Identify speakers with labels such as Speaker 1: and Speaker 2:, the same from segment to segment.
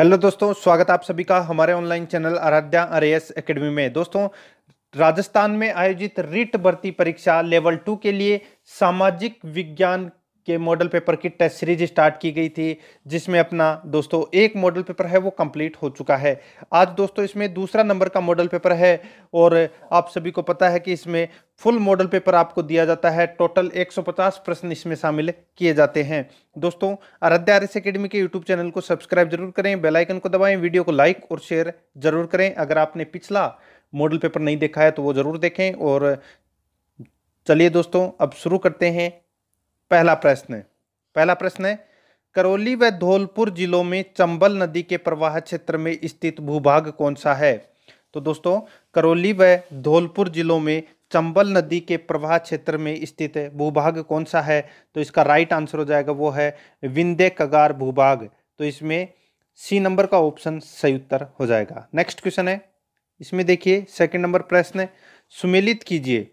Speaker 1: hello दोस्तों स्वागत आप सभी का हमारे online channel Aaradhya S academy में दोस्तों राजस्थान में आयोजित रीट भर्ती परीक्षा लेवल टू के लिए सामाजिक विज्ञान के मॉडल पेपर की टेस्ट सीरीज स्टार्ट की गई थी जिसमें अपना दोस्तों एक मॉडल पेपर है वो कंप्लीट हो चुका है आज दोस्तों इसमें दूसरा नंबर का मॉडल पेपर है और आप सभी को पता है कि इसमें फुल मॉडल पेपर आपको दिया जाता है टोटल 150 प्रश्न इसमें शामिल किए जाते हैं दोस्तों आराध्या आर एस अकेडमी के यूट्यूब चैनल को सब्सक्राइब जरूर करें बेलाइकन को दबाएँ वीडियो को लाइक और शेयर जरूर करें अगर आपने पिछला मॉडल पेपर नहीं देखा है तो वो ज़रूर देखें और चलिए दोस्तों अब शुरू करते हैं पहला प्रश्न पहला प्रश्न है करौली व धौलपुर जिलों में चंबल नदी के प्रवाह क्षेत्र में स्थित भूभाग कौन सा है तो दोस्तों करौली व धौलपुर जिलों में चंबल नदी के प्रवाह क्षेत्र में स्थित भूभाग कौन सा है तो इसका राइट आंसर हो जाएगा वो है विंदे कगार भूभाग तो इसमें सी नंबर का ऑप्शन सही उत्तर हो जाएगा नेक्स्ट क्वेश्चन है इसमें देखिए सेकंड नंबर प्रश्न सुमेलित कीजिए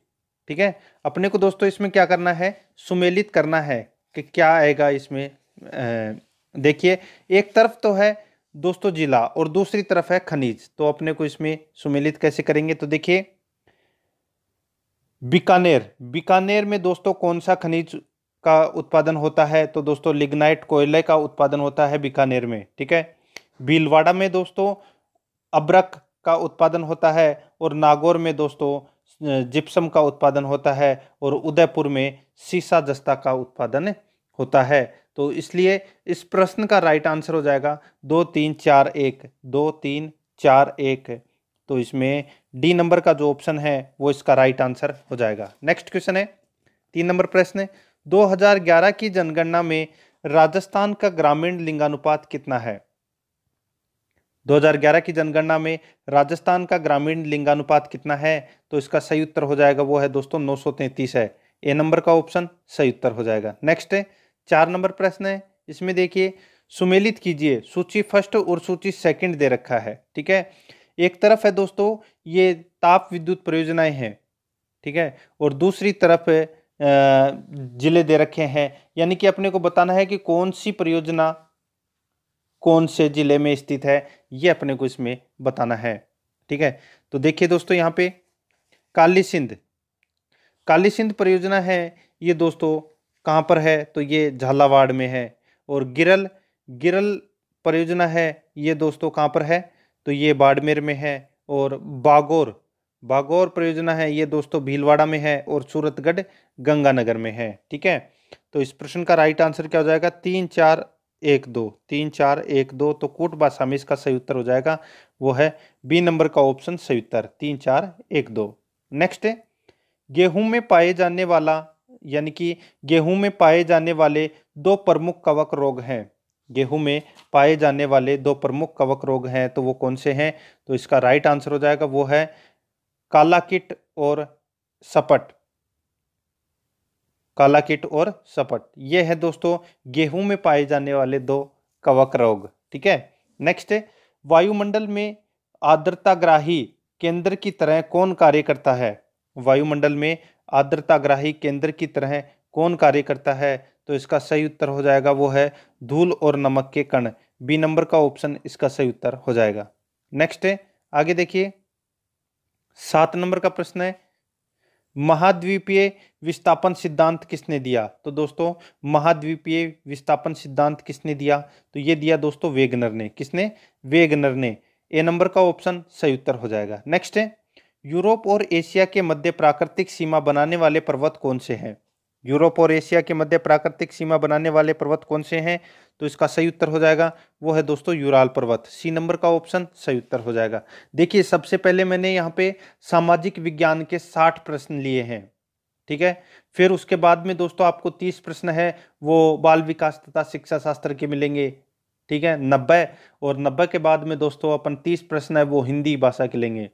Speaker 1: ठीक है अपने को दोस्तों इसमें क्या करना है सुमेलित करना है कि क्या आएगा इसमें देखिए एक तरफ तो है दोस्तों जिला और दूसरी तरफ है खनिज तो अपने को इसमें सुमेलित कैसे करेंगे तो देखिए बीकानेर बीकानेर में दोस्तों कौन सा खनिज का उत्पादन होता है तो दोस्तों लिग्नाइट कोयले का उत्पादन होता है बीकानेर में ठीक है भीलवाड़ा में दोस्तों अब्रक का उत्पादन होता है और नागौर में दोस्तों जिप्सम का उत्पादन होता है और उदयपुर में सीसा जस्ता का उत्पादन होता है तो इसलिए इस प्रश्न का राइट आंसर हो जाएगा दो तीन चार एक दो तीन चार एक तो इसमें डी नंबर का जो ऑप्शन है वो इसका राइट आंसर हो जाएगा नेक्स्ट क्वेश्चन है तीन नंबर प्रश्न दो की जनगणना में राजस्थान का ग्रामीण लिंगानुपात कितना है 2011 की जनगणना में राजस्थान का ग्रामीण लिंगानुपात कितना है तो इसका सही उत्तर हो जाएगा वो है दोस्तों नौ है ए नंबर का ऑप्शन सही उत्तर हो जाएगा नेक्स्ट है चार नंबर प्रश्न है इसमें देखिए सुमेलित कीजिए सूची फर्स्ट और सूची सेकंड दे रखा है ठीक है एक तरफ है दोस्तों ये ताप विद्युत परियोजनाएं हैं ठीक है और दूसरी तरफ जिले दे रखे हैं यानी कि अपने को बताना है कि कौन सी परियोजना कौन से जिले में स्थित है ये अपने को इसमें बताना है ठीक है तो देखिए दोस्तों यहाँ पे काली सिंध काली सिंध परियोजना है ये दोस्तों कहाँ पर है तो ये झालावाड़ में है और गिरल गिरल परियोजना है ये दोस्तों कहाँ पर है तो ये बाड़मेर में है और बागोर बागोर परियोजना है ये दोस्तों भीलवाड़ा में है और सूरतगढ़ गंगानगर में है ठीक है तो इस प्रश्न का राइट आंसर क्या हो जाएगा तीन चार एक दो तीन चार एक दो तो कूट भाषा में इसका सही उत्तर हो जाएगा वो है बी नंबर का ऑप्शन सही उत्तर तीन चार एक दो नेक्स्ट है गेहूं में पाए जाने वाला यानी कि गेहूं में पाए जाने वाले दो प्रमुख कवक रोग हैं गेहूं में पाए जाने वाले दो प्रमुख कवक रोग हैं तो वो कौन से हैं तो इसका राइट आंसर हो जाएगा वो है काला किट और सपट काला किट और सपट ये है दोस्तों गेहूं में पाए जाने वाले दो कवक रोग ठीक है नेक्स्ट है वायुमंडल में आर्द्रताग्राही केंद्र की तरह कौन कार्य करता है वायुमंडल में आर्द्रताग्राही केंद्र की तरह कौन कार्य करता है तो इसका सही उत्तर हो जाएगा वो है धूल और नमक के कण बी नंबर का ऑप्शन इसका सही उत्तर हो जाएगा नेक्स्ट है आगे देखिए सात नंबर का प्रश्न है महाद्वीपीय विस्थापन सिद्धांत किसने दिया तो दोस्तों महाद्वीपीय विस्थापन सिद्धांत किसने दिया तो ये दिया दोस्तों वेगनर ने किसने वेगनर ने ए नंबर का ऑप्शन सही उत्तर हो जाएगा नेक्स्ट है यूरोप और एशिया के मध्य प्राकृतिक सीमा बनाने वाले पर्वत कौन से हैं यूरोप और एशिया के मध्य प्राकृतिक सीमा बनाने वाले पर्वत कौन से हैं तो इसका सही उत्तर हो जाएगा वो है दोस्तों यूराल पर्वत सी नंबर का ऑप्शन सही उत्तर हो जाएगा देखिए सबसे पहले मैंने यहाँ पे सामाजिक विज्ञान के साठ प्रश्न लिए हैं ठीक है फिर उसके बाद में दोस्तों आपको तीस प्रश्न है वो बाल विकास तथा शिक्षा शास्त्र के मिलेंगे ठीक है नब्बे और नब्बे के बाद में दोस्तों अपन तीस प्रश्न है वो हिंदी भाषा के लेंगे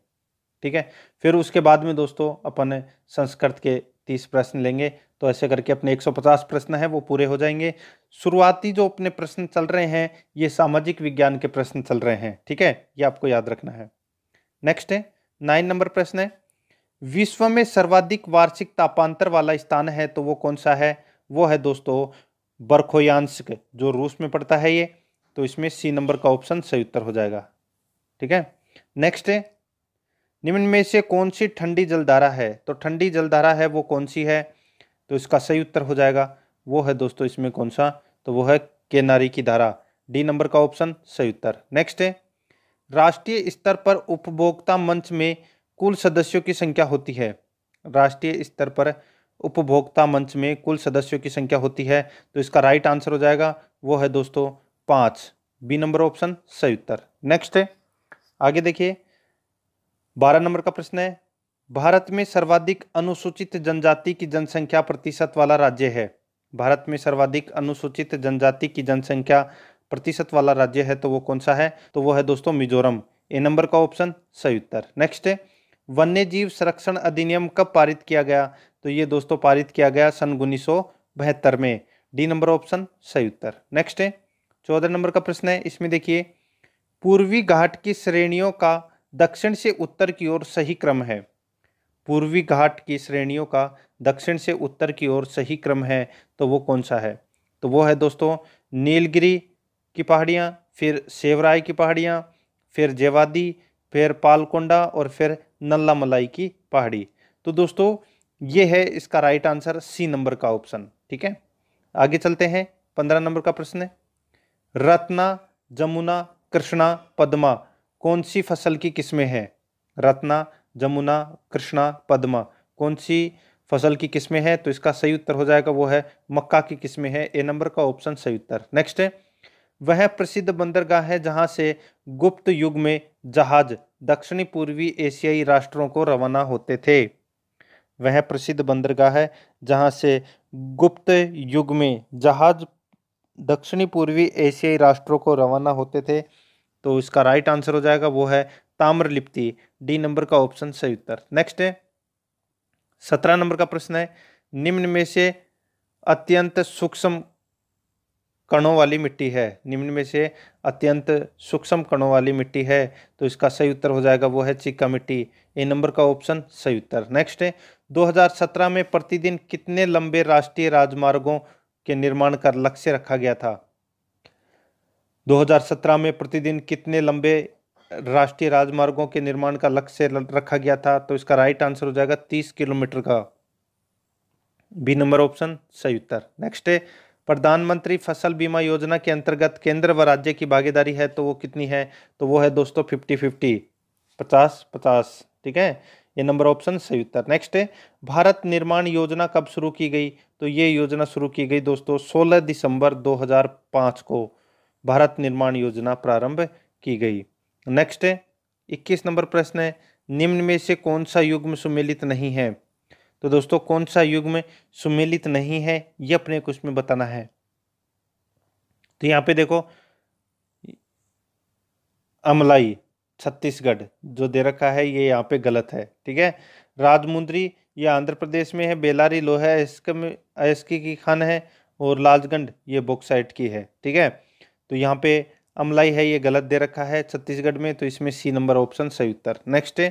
Speaker 1: ठीक है फिर उसके बाद में दोस्तों अपन संस्कृत के तीस प्रश्न लेंगे तो ऐसे करके अपने एक सौ पचास प्रश्न है वो पूरे हो जाएंगे शुरुआती जो अपने प्रश्न चल रहे हैं ये सामाजिक विज्ञान के प्रश्न चल रहे हैं ठीक है ये आपको याद रखना है नेक्स्ट है नाइन नंबर प्रश्न है विश्व में सर्वाधिक वार्षिक तापांतर वाला स्थान है तो वो कौन सा है वो है दोस्तों बर्खोयांस्क जो रूस में पड़ता है ये तो इसमें सी नंबर का ऑप्शन सही उत्तर हो जाएगा ठीक है नेक्स्ट है निम्न में से कौन सी ठंडी जलधारा है तो ठंडी जलधारा है वो कौन सी है तो इसका सही उत्तर हो जाएगा वो है दोस्तों इसमें कौन सा तो वो है केनारी की धारा डी नंबर का ऑप्शन सही उत्तर नेक्स्ट है राष्ट्रीय स्तर पर उपभोक्ता मंच में कुल सदस्यों की संख्या होती है राष्ट्रीय स्तर पर उपभोक्ता मंच में कुल सदस्यों की संख्या होती है तो इसका राइट आंसर हो जाएगा वो है दोस्तों पाँच बी नंबर ऑप्शन सही उत्तर नेक्स्ट है आगे देखिए बारह नंबर का प्रश्न है भारत में सर्वाधिक अनुसूचित जनजाति की जनसंख्या प्रतिशत वाला राज्य है भारत में सर्वाधिक अनुसूचित जनजाति की जनसंख्या प्रतिशत वाला राज्य है तो वो कौन सा है तो वो है दोस्तों मिजोरम ए नंबर का ऑप्शन सही उत्तर नेक्स्ट है वन्य जीव संरक्षण अधिनियम कब पारित किया गया तो ये दोस्तों पारित किया गया सन उन्नीस में डी नंबर ऑप्शन सही उत्तर नेक्स्ट है चौदह नंबर का प्रश्न है इसमें देखिए पूर्वी घाट की श्रेणियों का दक्षिण से उत्तर की ओर सही क्रम है पूर्वी घाट की श्रेणियों का दक्षिण से उत्तर की ओर सही क्रम है तो वो कौन सा है तो वो है दोस्तों नीलगिरी की पहाड़ियाँ फिर सेवराय की पहाड़ियाँ फिर जेवादी फिर पालकोंडा और फिर नल्ला मलाई की पहाड़ी तो दोस्तों ये है इसका राइट आंसर सी नंबर का ऑप्शन ठीक है आगे चलते हैं पंद्रह नंबर का प्रश्न है रत्ना जमुना कृष्णा पद्मा कौन सी फसल की किस्में हैं रत्ना जमुना कृष्णा पद्मा कौन सी फसल की किस्में हैं तो इसका सही उत्तर हो जाएगा वो है मक्का की किस्में हैं ए नंबर का ऑप्शन सही उत्तर नेक्स्ट है वह प्रसिद्ध बंदरगाह है जहां से गुप्त युग में जहाज दक्षिणी पूर्वी एशियाई राष्ट्रों को रवाना होते थे वह प्रसिद्ध बंदरगाह है जहां से गुप्त युग में जहाज दक्षिणी पूर्वी एशियाई राष्ट्रों को रवाना होते थे तो इसका राइट आंसर हो जाएगा वो है ताम्रलिप्ति डी नंबर का ऑप्शन सही उत्तर नेक्स्ट है सत्रह नंबर का प्रश्न है निम्न में से अत्यंत सूक्ष्म कणों वाली मिट्टी है निम्न में से अत्यंत सूक्ष्म कणों वाली मिट्टी है तो इसका सही उत्तर हो जाएगा वो है चिक्का मिट्टी ए नंबर का ऑप्शन सही उत्तर नेक्स्ट है 2017 में प्रतिदिन कितने लंबे राष्ट्रीय राजमार्गों के निर्माण का लक्ष्य रखा गया था 2017 में प्रतिदिन कितने लंबे राष्ट्रीय राजमार्गों के निर्माण का लक्ष्य रखा गया था तो इसका राइट आंसर हो जाएगा तीस किलोमीटर का बी नंबर ऑप्शन सही उत्तर नेक्स्ट है प्रधानमंत्री फसल बीमा योजना के अंतर्गत केंद्र व राज्य की भागीदारी है तो वो कितनी है तो वो है दोस्तों फिफ्टी फिफ्टी पचास पचास ठीक है ये नंबर ऑप्शन सही उत्तर नेक्स्ट है भारत निर्माण योजना कब शुरू की गई तो ये योजना शुरू की गई दोस्तों 16 दिसंबर 2005 को भारत निर्माण योजना प्रारंभ की गई नेक्स्ट है इक्कीस नंबर प्रश्न है निम्न में से कौन सा युग्म सुमेलित नहीं है तो दोस्तों कौन सा युग में सुमेलित नहीं है ये अपने कुछ में बताना है तो यहाँ पे देखो अमलाई छत्तीसगढ़ जो दे रखा है ये यहाँ पे गलत है ठीक है राजमुंद्री ये आंध्र प्रदेश में है बेलारी लोहा अयस्क में अयस्की की खान है और लालगंड ये बॉक्साइट की है ठीक है तो यहाँ पे अमलाई है ये गलत दे रखा है छत्तीसगढ़ में तो इसमें सी नंबर ऑप्शन सही उत्तर नेक्स्ट है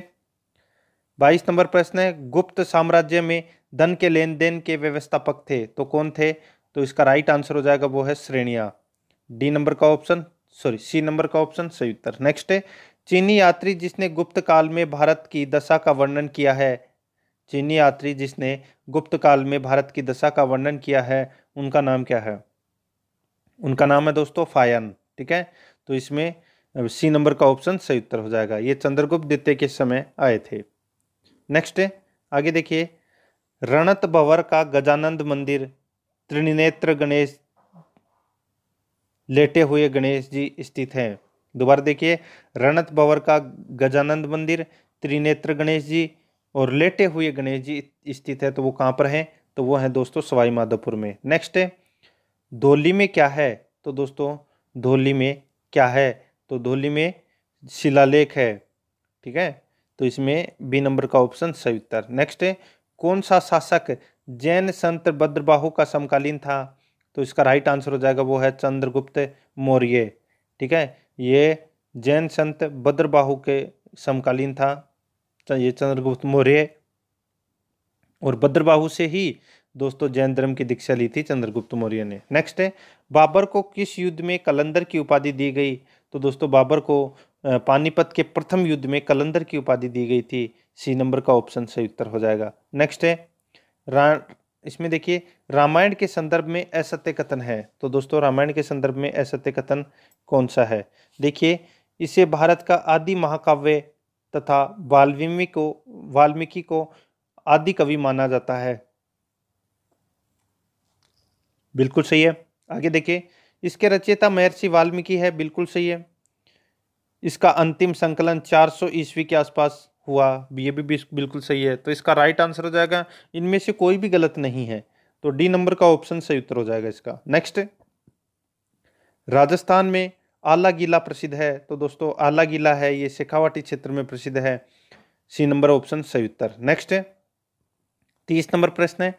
Speaker 1: बाईस नंबर प्रश्न है गुप्त साम्राज्य में धन के लेन देन के व्यवस्थापक थे तो कौन थे तो इसका राइट आंसर हो जाएगा वो है श्रेणिया डी नंबर का ऑप्शन सॉरी सी नंबर का ऑप्शन सही उत्तर नेक्स्ट है चीनी यात्री जिसने गुप्त काल में भारत की दशा का वर्णन किया है चीनी यात्री जिसने गुप्त काल में भारत की दशा का वर्णन किया है उनका नाम क्या है उनका नाम है दोस्तों फायन ठीक है तो इसमें सी नंबर का ऑप्शन सही उत्तर हो जाएगा ये चंद्रगुप्त द्वितीय के समय आए थे नेक्स्ट आगे देखिए रणत भवर का गजानंद मंदिर त्रिनेत्र गणेश लेटे हुए गणेश जी स्थित हैं दोबारा देखिए रणत भवर का गजानंद मंदिर त्रिनेत्र गणेश जी और लेटे हुए गणेश जी स्थित है तो वो कहाँ पर हैं तो वो हैं दोस्तों सवाई माधोपुर में नेक्स्ट है धोली में क्या है तो दोस्तों धोली में क्या है तो धोली में शिलालेख है ठीक है तो इसमें बी नंबर का ऑप्शन सही उत्तर नेक्स्ट है कौन सा शासक जैन संत भद्रबाहु का समकालीन था तो इसका राइट आंसर हो जाएगा वो है चंद्रगुप्त मौर्य ठीक है ये जैन संत भद्रबाहु के समकालीन था ये चंद्रगुप्त मौर्य और भद्रबाहु से ही दोस्तों जैन धर्म की दीक्षा ली थी चंद्रगुप्त मौर्य ने नेक्स्ट है बाबर को किस युद्ध में कलंदर की उपाधि दी गई तो दोस्तों बाबर को पानीपत के प्रथम युद्ध में कलंदर की उपाधि दी गई थी सी नंबर का ऑप्शन सही उत्तर हो जाएगा नेक्स्ट है रा इसमें देखिए रामायण के संदर्भ में असत्य कथन है तो दोस्तों रामायण के संदर्भ में असत्य कथन कौन सा है देखिए इसे भारत का आदि महाकाव्य तथा वाल्मीकि को वाल्मीकि को आदि कवि माना जाता है बिल्कुल सही है आगे देखिए इसके रचयिता महर्षि वाल्मीकि है बिल्कुल सही है इसका अंतिम संकलन 400 ईस्वी के आसपास हुआ ये भी बिल्कुल सही है तो इसका राइट आंसर हो जाएगा इनमें से कोई भी गलत नहीं है तो डी नंबर का ऑप्शन सही उत्तर हो जाएगा इसका नेक्स्ट राजस्थान में आला गीला प्रसिद्ध है तो दोस्तों आला गीला है ये शेखावाटी क्षेत्र में प्रसिद्ध है सी नंबर ऑप्शन सही उत्तर नेक्स्ट तीस नंबर प्रश्न है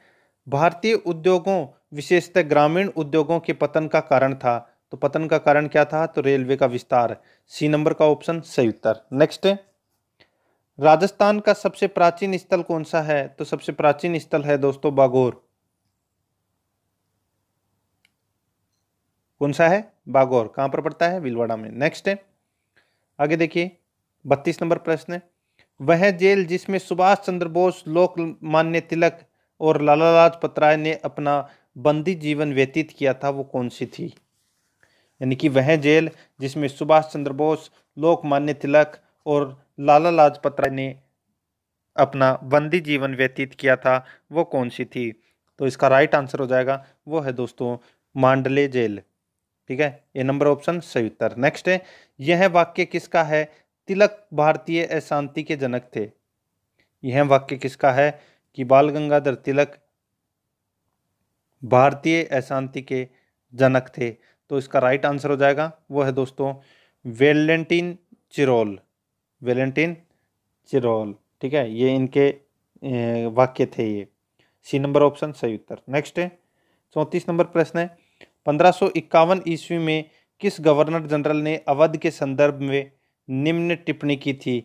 Speaker 1: भारतीय उद्योगों विशेषतः ग्रामीण उद्योगों के पतन का कारण था तो पतन का कारण क्या था तो रेलवे का विस्तार सी नंबर का ऑप्शन सही उत्तर नेक्स्ट राजस्थान का सबसे प्राचीन स्थल कौन सा है तो सबसे प्राचीन स्थल है दोस्तों बागोर कौन सा है बागोर कहां पर पड़ता है भीलवाड़ा में नेक्स्ट है आगे देखिए बत्तीस नंबर प्रश्न वह जेल जिसमें सुभाष चंद्र बोस लोकमान्य तिलक और लाला लाजपत राय ने अपना बंदी जीवन व्यतीत किया था वो कौन सी थी यानी कि वह जेल जिसमें सुभाष चंद्र बोस लोकमान्य तिलक और लाला लाजपत राय ने अपना बंदी जीवन व्यतीत किया था वो कौन सी थी तो इसका राइट आंसर हो जाएगा वो है दोस्तों मांडले जेल ठीक है ये नंबर ऑप्शन सही उत्तर नेक्स्ट है यह वाक्य किसका है तिलक भारतीय अशांति के जनक थे यह वाक्य किसका है कि बाल गंगाधर तिलक भारतीय अशांति के जनक थे तो इसका राइट आंसर हो जाएगा वो है दोस्तों वेलेंटिन चिरोल वेलेंटिन चिरोल ठीक है ये इनके वाक्य थे ये सी नंबर ऑप्शन सही उत्तर नेक्स्ट है चौंतीस नंबर प्रश्न है पंद्रह सौ इक्यावन ईस्वी में किस गवर्नर जनरल ने अवध के संदर्भ में निम्न टिप्पणी की थी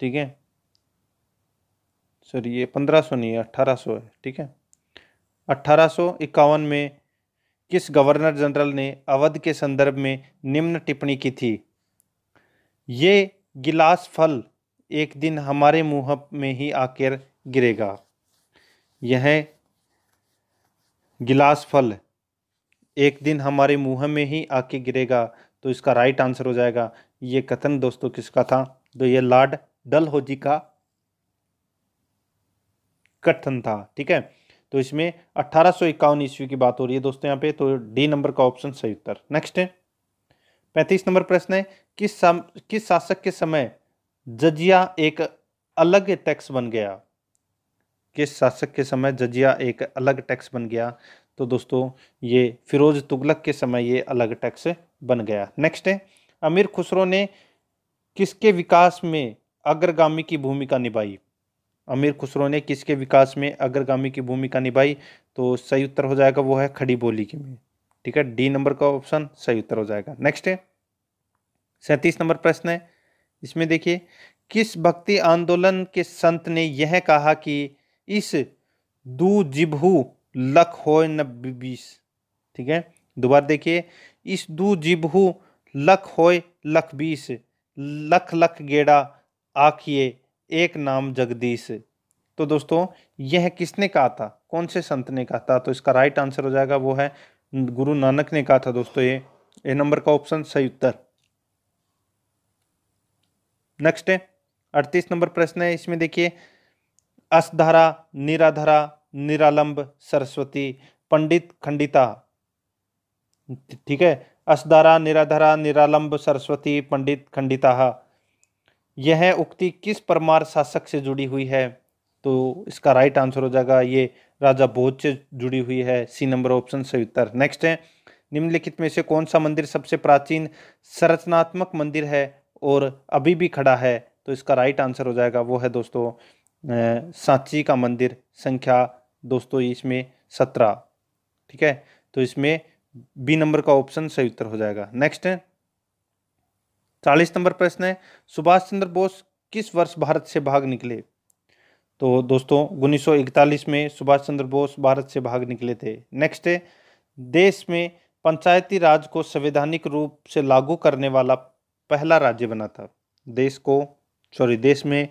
Speaker 1: ठीक है सॉरी ये पंद्रह सौ नहीं है अट्ठारह सौ है ठीक है अट्ठारह सौ इक्यावन में किस गवर्नर जनरल ने अवध के संदर्भ में निम्न टिप्पणी की थी ये गिलास फल एक दिन हमारे मुँह में ही आकर गिरेगा यह गिलास फल एक दिन हमारे मुँह में ही आके गिरेगा तो इसका राइट आंसर हो जाएगा ये कथन दोस्तों किसका था तो ये लॉर्ड डल का गठन था ठीक है तो इसमें अट्ठारह इक्यावन ईस्वी की बात हो रही है दोस्तों यहाँ पे तो डी नंबर का ऑप्शन सही उत्तर नेक्स्ट है पैंतीस नंबर प्रश्न है किस सम, किस शासक के समय जजिया एक अलग टैक्स बन गया किस शासक के समय जजिया एक अलग टैक्स बन गया तो दोस्तों ये फिरोज तुगलक के समय ये अलग टैक्स बन गया नेक्स्ट है अमीर खुसरो ने किसके विकास में अग्रगामी की भूमिका निभाई अमीर खुसरो ने किसके विकास में अग्रगामी की भूमिका निभाई तो सही उत्तर हो जाएगा वो है खड़ी बोली की में ठीक है डी नंबर का ऑप्शन सही उत्तर हो जाएगा नेक्स्ट है सैंतीस नंबर प्रश्न है इसमें देखिए किस भक्ति आंदोलन के संत ने यह कहा कि इस दू जिबहू लख हो न बीस ठीक है दोबारा देखिए इस दू जिभू लख होय लख बीस लख लख गेड़ा आखिए एक नाम जगदीश तो दोस्तों यह किसने कहा था कौन से संत ने कहा था तो इसका राइट आंसर हो जाएगा वो है गुरु नानक ने कहा था दोस्तों ये ए नंबर का ऑप्शन सही उत्तर नेक्स्ट है अड़तीस नंबर प्रश्न है इसमें देखिए असधारा निराधारा निरालंब सरस्वती पंडित खंडिता ठीक है असधारा निराधारा निरालंब सरस्वती पंडित खंडिता यह उक्ति किस परमार शासक से जुड़ी हुई है तो इसका राइट आंसर हो जाएगा ये राजा भोज से जुड़ी हुई है सी नंबर ऑप्शन सही उत्तर नेक्स्ट है निम्नलिखित में से कौन सा मंदिर सबसे प्राचीन संरचनात्मक मंदिर है और अभी भी खड़ा है तो इसका राइट आंसर हो जाएगा वो है दोस्तों सांची का मंदिर संख्या दोस्तों इसमें सत्रह ठीक है तो इसमें बी नंबर का ऑप्शन सही उत्तर हो जाएगा नेक्स्ट है चालीस नंबर प्रश्न है सुभाष चंद्र बोस किस वर्ष भारत से भाग निकले तो दोस्तों उन्नीस में सुभाष चंद्र बोस भारत से भाग निकले थे नेक्स्ट है देश में पंचायती राज को संवैधानिक रूप से लागू करने वाला पहला राज्य बना था देश को सॉरी देश में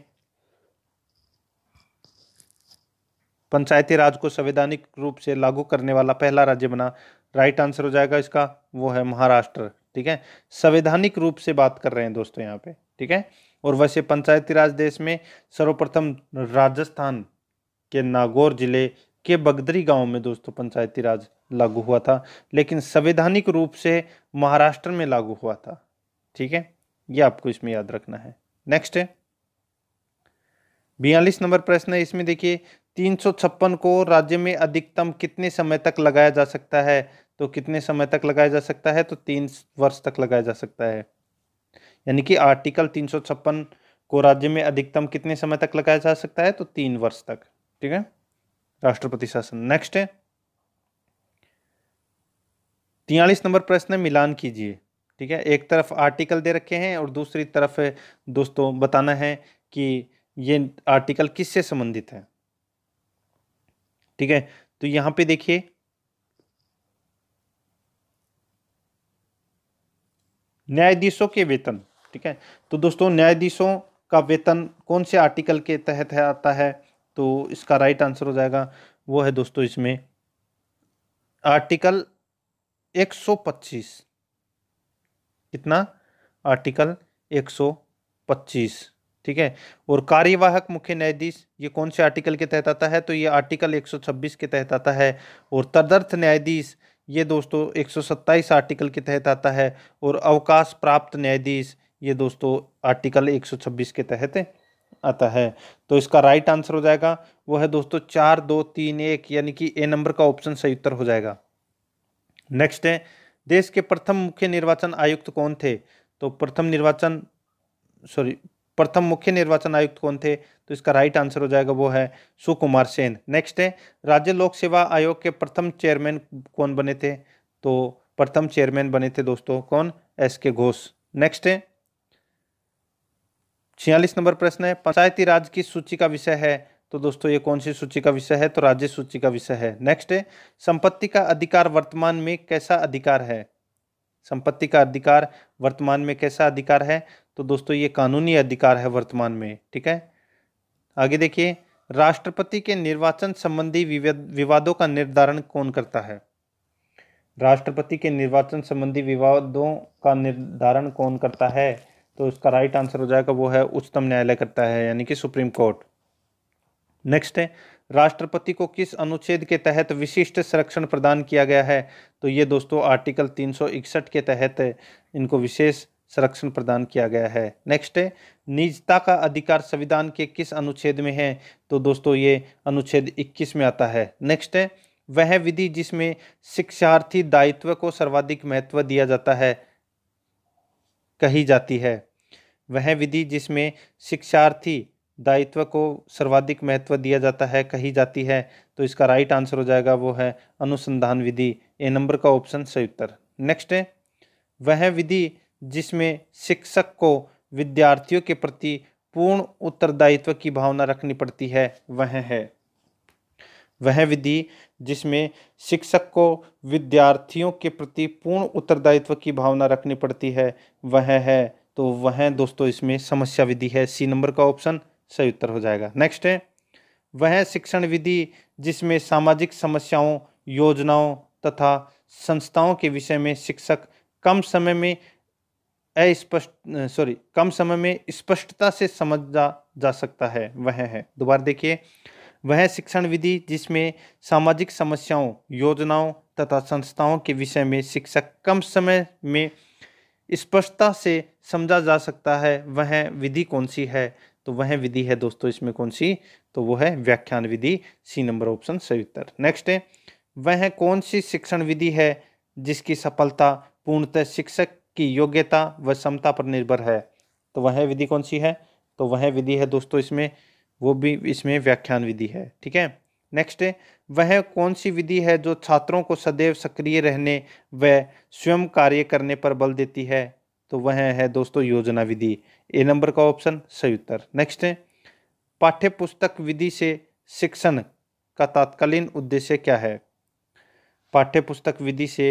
Speaker 1: पंचायती राज को संवैधानिक रूप से लागू करने वाला पहला राज्य बना राइट आंसर हो जाएगा इसका वो है महाराष्ट्र ठीक है संवैधानिक रूप से बात कर रहे हैं दोस्तों यहाँ पे ठीक है और वैसे पंचायती राज देश में सर्वप्रथम राजस्थान के नागौर जिले के बगदरी गांव में दोस्तों पंचायती राज लागू हुआ था लेकिन संवैधानिक रूप से महाराष्ट्र में लागू हुआ था ठीक है ये आपको इसमें याद रखना है नेक्स्ट है बयालीस नंबर प्रश्न है इसमें देखिए तीन को राज्य में अधिकतम कितने समय तक लगाया जा सकता है तो कितने समय तक लगाया जा सकता है तो तीन वर्ष तक लगाया जा सकता है यानी कि आर्टिकल तीन सौ छप्पन को राज्य में अधिकतम कितने समय तक लगाया जा सकता है तो तीन वर्ष तक ठीक है राष्ट्रपति शासन नेक्स्ट है तियालीस नंबर प्रश्न मिलान कीजिए ठीक है एक तरफ आर्टिकल दे रखे हैं और दूसरी तरफ दोस्तों बताना है कि ये आर्टिकल किससे संबंधित है ठीक है तो यहाँ पे देखिए न्यायाधीशों के वेतन ठीक है तो दोस्तों न्यायाधीशों का वेतन कौन से आर्टिकल के तहत है आता है तो इसका राइट आंसर हो जाएगा वो है दोस्तों इसमें आर्टिकल 125 कितना आर्टिकल 125 ठीक है और कार्यवाहक मुख्य न्यायाधीश ये कौन से आर्टिकल के तहत आता है तो ये आर्टिकल 126 के तहत आता है और तदर्थ न्यायाधीश ये दोस्तों 127 आर्टिकल के तहत आता है और अवकाश प्राप्त न्यायाधीश ये दोस्तों आर्टिकल 126 के तहत आता है तो इसका राइट आंसर हो जाएगा वो है दोस्तों चार दो तीन एक यानी कि ए नंबर का ऑप्शन सही उत्तर हो जाएगा नेक्स्ट है देश के प्रथम मुख्य निर्वाचन आयुक्त कौन थे तो प्रथम निर्वाचन सॉरी प्रथम मुख्य निर्वाचन आयुक्त कौन थे तो इसका राइट आंसर हो जाएगा वो है सुकुमार सेन नेक्स्ट है राज्य लोक सेवा आयोग के प्रथम चेयरमैन कौन बने थे तो प्रथम चेयरमैन बने थे दोस्तों कौन एस के घोष नेक्स्ट है छियालीस नंबर प्रश्न है पंचायती राज की सूची का विषय है तो दोस्तों ये कौन सी सूची का विषय है तो राज्य सूची का विषय है नेक्स्ट है संपत्ति का अधिकार वर्तमान में कैसा अधिकार है संपत्ति का अधिकार वर्तमान में कैसा अधिकार है तो दोस्तों ये कानूनी अधिकार है वर्तमान में ठीक है आगे देखिए राष्ट्रपति के निर्वाचन संबंधी विवादों का निर्धारण कौन करता है राष्ट्रपति के निर्वाचन संबंधी विवादों का निर्धारण कौन करता है तो इसका राइट आंसर हो जाएगा वो है उच्चतम न्यायालय करता है यानी कि सुप्रीम कोर्ट नेक्स्ट है राष्ट्रपति को किस अनुच्छेद के तहत विशिष्ट संरक्षण प्रदान किया गया है तो ये दोस्तों आर्टिकल 361 के तहत इनको विशेष संरक्षण प्रदान किया गया है नेक्स्ट है निजता का अधिकार संविधान के किस अनुच्छेद में है तो दोस्तों ये अनुच्छेद 21 में आता है नेक्स्ट है वह विधि जिसमें शिक्षार्थी दायित्व को सर्वाधिक महत्व दिया जाता है कही जाती है वह विधि जिसमें शिक्षार्थी दायित्व को सर्वाधिक महत्व दिया जाता है कही जाती है तो इसका राइट आंसर हो जाएगा वो है अनुसंधान विधि ए नंबर का ऑप्शन सही उत्तर नेक्स्ट है वह विधि जिसमें शिक्षक को विद्यार्थियों के प्रति पूर्ण उत्तरदायित्व की भावना रखनी पड़ती है वह है वह विधि जिसमें शिक्षक को विद्यार्थियों के प्रति पूर्ण उत्तरदायित्व की भावना रखनी पड़ती है वह है तो वह दोस्तों इसमें समस्या विधि है सी नंबर का ऑप्शन सही उत्तर हो जाएगा नेक्स्ट है वह शिक्षण विधि जिसमें सामाजिक समस्याओं योजनाओं तथा संस्थाओं के विषय में शिक्षक कम समय में अस्पष्ट सॉरी कम समय में स्पष्टता से समझा जा सकता है वह है दोबारा देखिए वह शिक्षण विधि जिसमें सामाजिक समस्याओं योजनाओं तथा संस्थाओं के विषय में शिक्षक कम समय में स्पष्टता से समझा जा सकता है वह विधि कौन सी है तो वह विधि है दोस्तों इसमें कौन सी तो वह है व्याख्यान विधि सी नंबर ऑप्शन सही उत्तर नेक्स्ट है वह कौन सी शिक्षण विधि है जिसकी सफलता पूर्णतः शिक्षक उसकी योग्यता व क्षमता पर निर्भर है तो वह विधि कौन सी है तो वह विधि है दोस्तों इसमें वो भी इसमें व्याख्यान विधि है ठीक है नेक्स्ट वह कौन सी विधि है जो छात्रों को सदैव सक्रिय रहने व स्वयं कार्य करने पर बल देती है तो वह है दोस्तों योजना विधि ए नंबर का ऑप्शन सही उत्तर नेक्स्ट पाठ्य पुस्तक विधि से शिक्षण का तात्कालीन उद्देश्य क्या है पाठ्य पुस्तक विधि से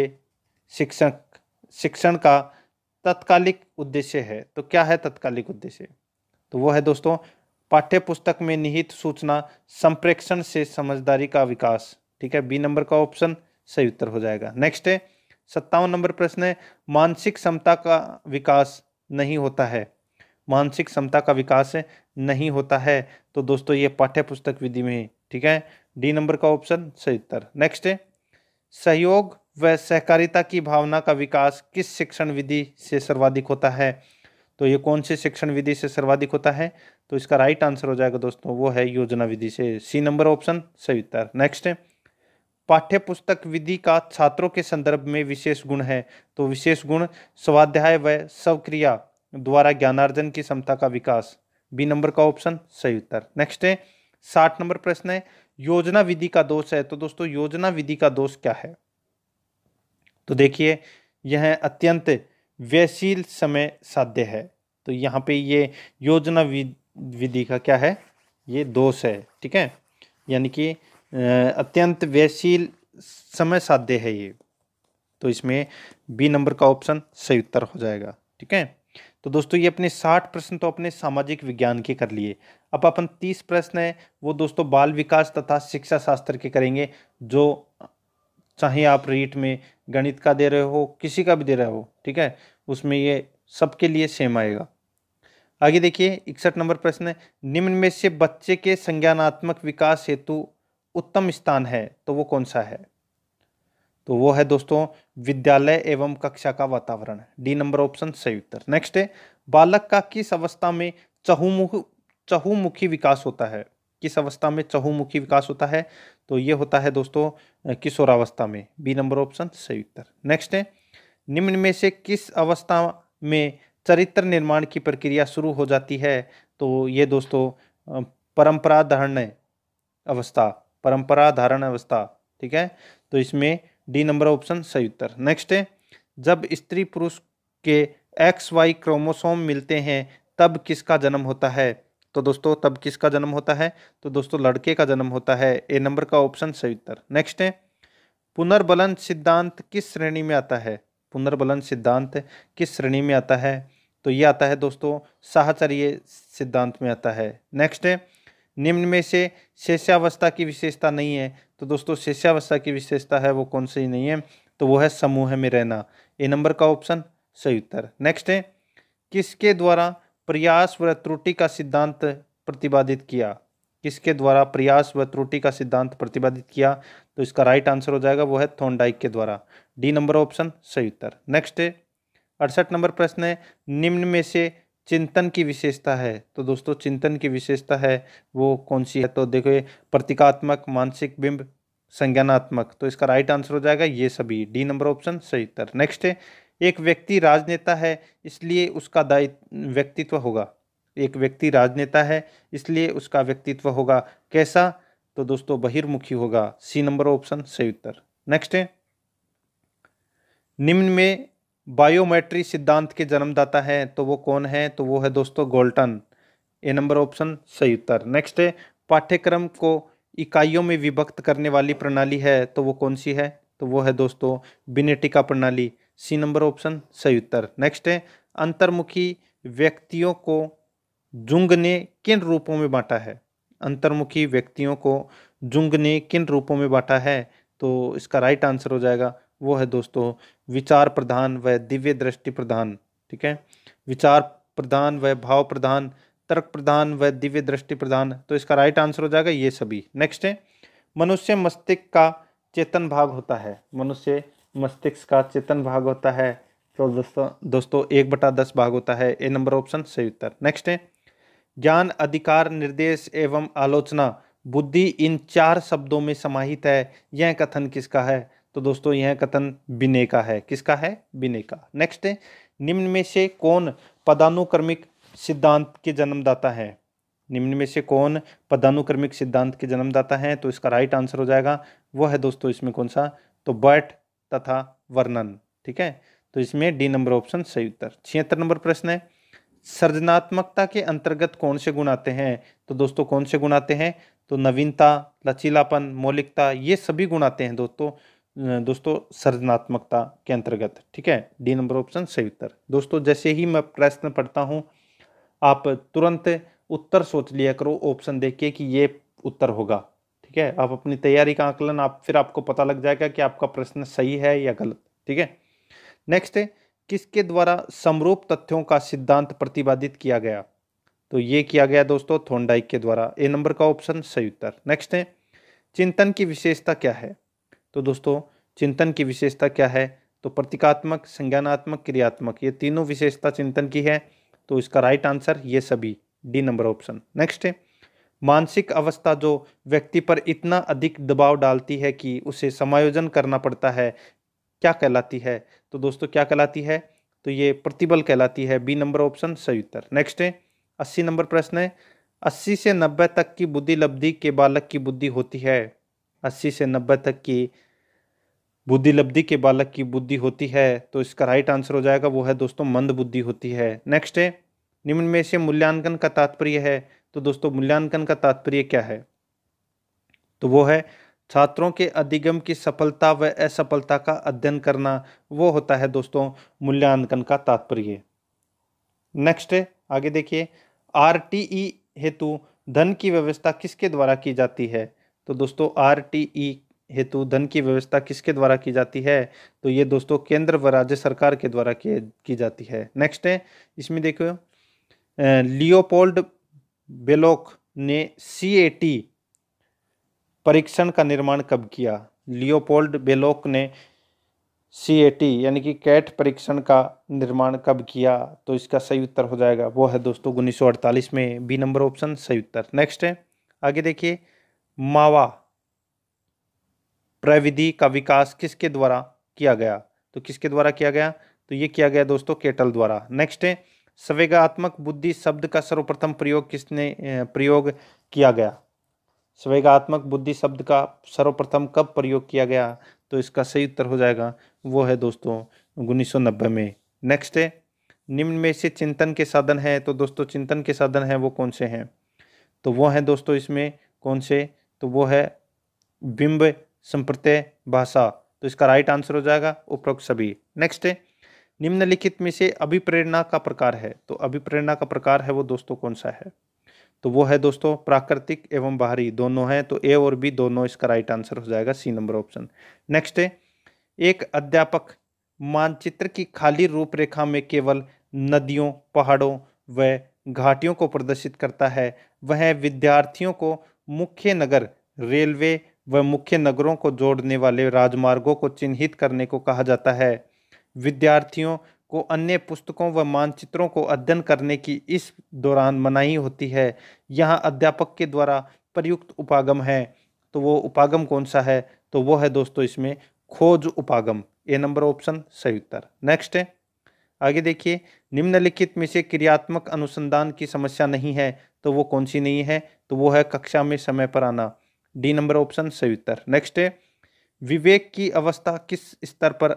Speaker 1: शिक्षक शिक्षण का तत्कालिक उद्देश्य है तो क्या है तत्कालिक उद्देश्य तो वो है दोस्तों पाठ्य पुस्तक में निहित सूचना संप्रेक्षण से समझदारी का विकास ठीक है बी नंबर का ऑप्शन सही उत्तर हो जाएगा नेक्स्ट है सत्तावन नंबर प्रश्न है मानसिक क्षमता का विकास नहीं होता है मानसिक क्षमता का विकास नहीं होता है तो दोस्तों ये पाठ्य पुस्तक विधि में ठीक है डी नंबर का ऑप्शन सही उत्तर नेक्स्ट है सहयोग व सहकारिता की भावना का विकास किस शिक्षण विधि से सर्वाधिक होता है तो ये कौन से शिक्षण विधि से सर्वाधिक होता है तो इसका राइट आंसर हो जाएगा दोस्तों वो है योजना विधि से सी नंबर ऑप्शन सही उत्तर नेक्स्ट है पाठ्य पुस्तक विधि का छात्रों के संदर्भ में विशेष गुण है तो विशेष गुण स्वाध्याय व स्वक्रिया द्वारा ज्ञानार्जन की क्षमता का विकास बी नंबर का ऑप्शन सही उत्तर नेक्स्ट है साठ नंबर प्रश्न है योजना विधि का दोष है तो दोस्तों योजना विधि का दोष क्या है तो देखिए यह अत्यंत व्यशील समय साध्य है तो यहाँ पे ये योजना विधि का क्या है ये दोष है ठीक है यानी कि अत्यंत व्यशील समय साध्य है ये तो इसमें बी नंबर का ऑप्शन सही उत्तर हो जाएगा ठीक है तो दोस्तों ये अपने साठ प्रश्न तो अपने सामाजिक विज्ञान के कर लिए अब अपन तीस प्रश्न है वो दोस्तों बाल विकास तथा शिक्षा शास्त्र के करेंगे जो चाहे आप रीट में गणित का दे रहे हो किसी का भी दे रहे हो ठीक है उसमें ये सबके लिए सेम आएगा आगे देखिए इकसठ नंबर प्रश्न है निम्न में से बच्चे के संज्ञानात्मक विकास हेतु उत्तम स्थान है तो वो कौन सा है तो वो है दोस्तों विद्यालय एवं कक्षा का वातावरण डी नंबर ऑप्शन सही उत्तर नेक्स्ट है बालक का किस अवस्था में चहुमुख चहुमुखी विकास होता है किस अवस्था में चहुमुखी विकास होता है तो ये होता है दोस्तों किशोरावस्था में बी नंबर ऑप्शन सही उत्तर नेक्स्ट है निम्न में से किस अवस्था में चरित्र निर्माण की प्रक्रिया शुरू हो जाती है तो ये दोस्तों परंपरा धारण अवस्था परंपरा धारण अवस्था ठीक है तो इसमें डी नंबर ऑप्शन सही उत्तर नेक्स्ट है जब स्त्री पुरुष के एक्स वाई क्रोमोसोम मिलते हैं तब किसका जन्म होता है तो दोस्तों तब किसका जन्म होता है तो दोस्तों लड़के का जन्म होता है ए नंबर का ऑप्शन सही उत्तर नेक्स्ट है पुनर्बलन सिद्धांत किस श्रेणी में आता है पुनर्बलन सिद्धांत किस श्रेणी में आता है तो ये आता है दोस्तों साहचर्य सिद्धांत में आता है नेक्स्ट है निम्न में से शेष्यावस्था की विशेषता नहीं है तो दोस्तों शेष्यावस्था की विशेषता है वो कौन सी नहीं है तो वो है समूह में रहना ए नंबर का ऑप्शन सही उत्तर नेक्स्ट है किसके द्वारा प्रयास व त्रुटि का सिद्धांत प्रतिपादित किया किसके द्वारा प्रयास व त्रुटि का सिद्धांत प्रतिपादित किया तो इसका राइट आंसर हो जाएगा वो है थोनडाइक के द्वारा डी नंबर ऑप्शन सही उत्तर नेक्स्ट है अड़सठ नंबर प्रश्न है निम्न में से चिंतन की विशेषता है तो दोस्तों चिंतन की विशेषता है वो कौन सी है तो देखो प्रतीकात्मक मानसिक बिंब संज्ञानात्मक तो इसका राइट आंसर हो जाएगा ये सभी डी नंबर ऑप्शन सही उत्तर नेक्स्ट है एक व्यक्ति राजनेता है इसलिए उसका दायित्व व्यक्तित्व होगा एक व्यक्ति राजनेता है इसलिए उसका व्यक्तित्व होगा कैसा तो दोस्तों बहिर्मुखी होगा सी नंबर ऑप्शन सही उत्तर नेक्स्ट है निम्न में बायोमेट्री सिद्धांत के जन्मदाता है तो वो कौन है तो वो है दोस्तों गोल्टन ए नंबर ऑप्शन सही उत्तर नेक्स्ट है पाठ्यक्रम को इकाइयों में विभक्त करने वाली प्रणाली है तो वो कौन सी है तो वो है दोस्तों बिनेटिका प्रणाली सी नंबर ऑप्शन सही उत्तर नेक्स्ट है अंतर्मुखी व्यक्तियों को जुंग ने किन रूपों में बांटा है अंतर्मुखी व्यक्तियों को जुंग ने किन रूपों में बांटा है तो इसका राइट आंसर हो जाएगा वो है दोस्तों विचार प्रधान व दिव्य दृष्टि प्रधान ठीक है विचार प्रधान व भाव प्रधान तर्क प्रधान व दिव्य दृष्टि प्रधान तो इसका राइट आंसर हो जाएगा ये सभी नेक्स्ट है मनुष्य मस्तिष्क का चेतन भाग होता है मनुष्य मस्तिष्क का चेतन भाग होता है तो दोस्तों दोस्तों एक बटा दस भाग होता है ए नंबर ऑप्शन सही उत्तर नेक्स्ट है ज्ञान अधिकार निर्देश एवं आलोचना बुद्धि इन चार शब्दों में समाहित है यह कथन किसका है तो दोस्तों यह कथन बिने का है किसका है बिने का नेक्स्ट है निम्न में से कौन पदानुक्रमिक सिद्धांत के जन्मदाता है निम्न में से कौन पदानुक्रमिक सिद्धांत के जन्मदाता है तो इसका राइट आंसर हो जाएगा वो है दोस्तों इसमें कौन सा तो बर्ट तथा वर्णन ठीक है तो इसमें डी नंबर ऑप्शन सही उत्तर छिहत्तर नंबर प्रश्न है सृजनात्मकता के अंतर्गत कौन से गुण आते हैं तो दोस्तों कौन से गुण आते हैं तो नवीनता लचीलापन मौलिकता ये सभी गुण आते हैं दोस्तों दोस्तों सृजनात्मकता के अंतर्गत ठीक है डी नंबर ऑप्शन सही उत्तर दोस्तों जैसे ही मैं प्रश्न पढ़ता हूँ आप तुरंत उत्तर सोच लिया करो ऑप्शन देख के कि ये उत्तर होगा ठीक है आप अपनी तैयारी का आकलन आप फिर आपको पता लग जाएगा कि आपका प्रश्न सही है या गलत ठीक है नेक्स्ट है किसके द्वारा समरूप तथ्यों का सिद्धांत प्रतिपादित किया गया तो ये किया गया दोस्तों थोंडाइक के द्वारा ए नंबर का ऑप्शन सही उत्तर नेक्स्ट है चिंतन की विशेषता क्या है तो दोस्तों चिंतन की विशेषता क्या है तो प्रतीकात्मक संज्ञानात्मक क्रियात्मक ये तीनों विशेषता चिंतन की है तो इसका राइट आंसर ये सभी डी नंबर ऑप्शन नेक्स्ट है मानसिक अवस्था जो व्यक्ति पर इतना अधिक दबाव डालती है कि उसे समायोजन करना पड़ता है क्या कहलाती है तो दोस्तों क्या कहलाती है तो ये प्रतिबल कहलाती है बी नंबर ऑप्शन सही उत्तर नेक्स्ट है अस्सी नंबर प्रश्न है अस्सी से नब्बे तक की बुद्धि लब्धि के बालक की बुद्धि होती है अस्सी से नब्बे तक की बुद्धि लब्धि के बालक की बुद्धि होती है तो इसका राइट आंसर हो जाएगा वो है दोस्तों मंद बुद्धि होती है नेक्स्ट है निम्न में से मूल्यांकन का तात्पर्य है तो दोस्तों मूल्यांकन का तात्पर्य क्या है तो वो है छात्रों के अधिगम की सफलता व असफलता का अध्ययन करना वो होता है दोस्तों मूल्यांकन का तात्पर्य नेक्स्ट आगे देखिए आर टी ई हेतु धन की व्यवस्था किसके द्वारा की जाती है तो दोस्तों आर टी ई हेतु धन की व्यवस्था किसके द्वारा की जाती है तो ये दोस्तों केंद्र व राज्य सरकार के द्वारा की जाती है नेक्स्ट है इसमें देखो लियोपोल्ड बेलोक ने सीएटी परीक्षण का निर्माण कब किया लियोपोल्ड बेलोक ने सीएटी यानी कि कैट परीक्षण का निर्माण कब किया तो इसका सही उत्तर हो जाएगा वो है दोस्तों उन्नीस में बी नंबर ऑप्शन सही उत्तर नेक्स्ट है आगे देखिए मावा प्रविधि का विकास किसके द्वारा किया गया तो किसके द्वारा किया गया तो ये किया गया दोस्तों केटल द्वारा नेक्स्ट है संवेगात्मक बुद्धि शब्द का सर्वप्रथम प्रयोग किसने प्रयोग किया गया संवेगात्मक बुद्धि शब्द का सर्वप्रथम कब प्रयोग किया गया तो इसका सही उत्तर हो जाएगा वो है दोस्तों उन्नीस में नेक्स्ट है निम्न में से चिंतन के साधन हैं तो दोस्तों चिंतन के साधन हैं वो कौन से हैं तो वो हैं दोस्तों इसमें कौन से तो वो है बिंब संप्रत्यय भाषा तो इसका राइट आंसर हो जाएगा उपरोक्त सभी नेक्स्ट है निम्नलिखित में से अभिप्रेरणा का प्रकार है तो अभिप्रेरणा का प्रकार है वो दोस्तों कौन सा है तो वो है दोस्तों प्राकृतिक एवं बाहरी दोनों हैं तो ए और बी दोनों इसका राइट आंसर हो जाएगा सी नंबर ऑप्शन नेक्स्ट है एक अध्यापक मानचित्र की खाली रूपरेखा में केवल नदियों पहाड़ों व घाटियों को प्रदर्शित करता है वह विद्यार्थियों को मुख्य नगर रेलवे व मुख्य नगरों को जोड़ने वाले राजमार्गों को चिन्हित करने को कहा जाता है विद्यार्थियों को अन्य पुस्तकों व मानचित्रों को अध्ययन करने की इस दौरान मनाही होती है यहाँ अध्यापक के द्वारा प्रयुक्त उपागम है तो वो उपागम कौन सा है तो वो है दोस्तों इसमें खोज उपागम ए नंबर ऑप्शन सही उत्तर नेक्स्ट है आगे देखिए निम्नलिखित में से क्रियात्मक अनुसंधान की समस्या नहीं है तो वो कौन सी नहीं है तो वो है कक्षा में समय पर आना डी नंबर ऑप्शन सही उत्तर नेक्स्ट है विवेक की अवस्था किस स्तर पर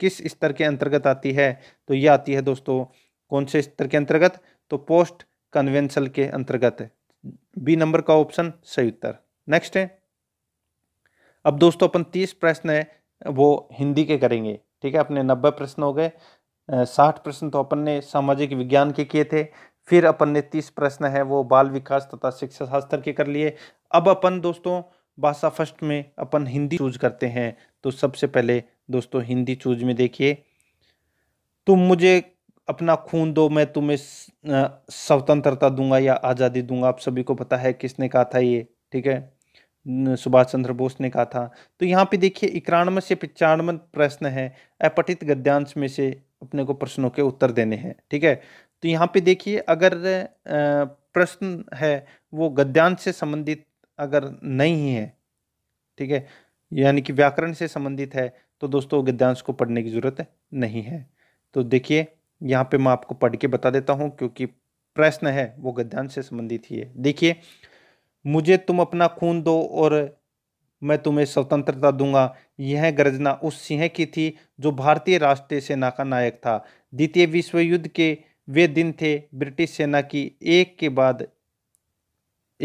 Speaker 1: किस स्तर के अंतर्गत आती है तो ये आती है दोस्तों कौन से स्तर के अंतर्गत तो पोस्ट कन्वेंशन के अंतर्गत बी नंबर का ऑप्शन सही उत्तर नेक्स्ट है अब दोस्तों अपन तीस प्रश्न है वो हिंदी के करेंगे ठीक है अपने नब्बे प्रश्न हो गए साठ प्रश्न तो अपन ने सामाजिक विज्ञान के किए थे फिर अपन ने तीस प्रश्न है वो बाल विकास तथा शिक्षा शास्त्र के कर लिए अब अपन दोस्तों भाषा फर्स्ट में अपन हिंदी चूज करते हैं तो सबसे पहले दोस्तों हिंदी चूज में देखिए तुम मुझे अपना खून दो मैं तुम्हें स्वतंत्रता दूंगा या आज़ादी दूंगा आप सभी को पता है किसने कहा था ये ठीक है सुभाष चंद्र बोस ने कहा था तो यहाँ पे देखिए इक्यानवे से पचानवे प्रश्न है अपठित गद्यांश में से अपने को प्रश्नों के उत्तर देने हैं ठीक है तो यहाँ पे देखिए अगर प्रश्न है वो गद्यांश से संबंधित अगर नहीं है ठीक है यानी कि व्याकरण से संबंधित है तो दोस्तों गद्यांश को पढ़ने की ज़रूरत नहीं है तो देखिए यहाँ पे मैं आपको पढ़ के बता देता हूँ क्योंकि प्रश्न है वो गद्यांश से संबंधित ही है देखिए मुझे तुम अपना खून दो और मैं तुम्हें स्वतंत्रता दूंगा यह गर्जना उस सिंह की थी जो भारतीय राष्ट्रीय सेना का नायक था द्वितीय विश्व युद्ध के वे दिन थे ब्रिटिश सेना की एक के बाद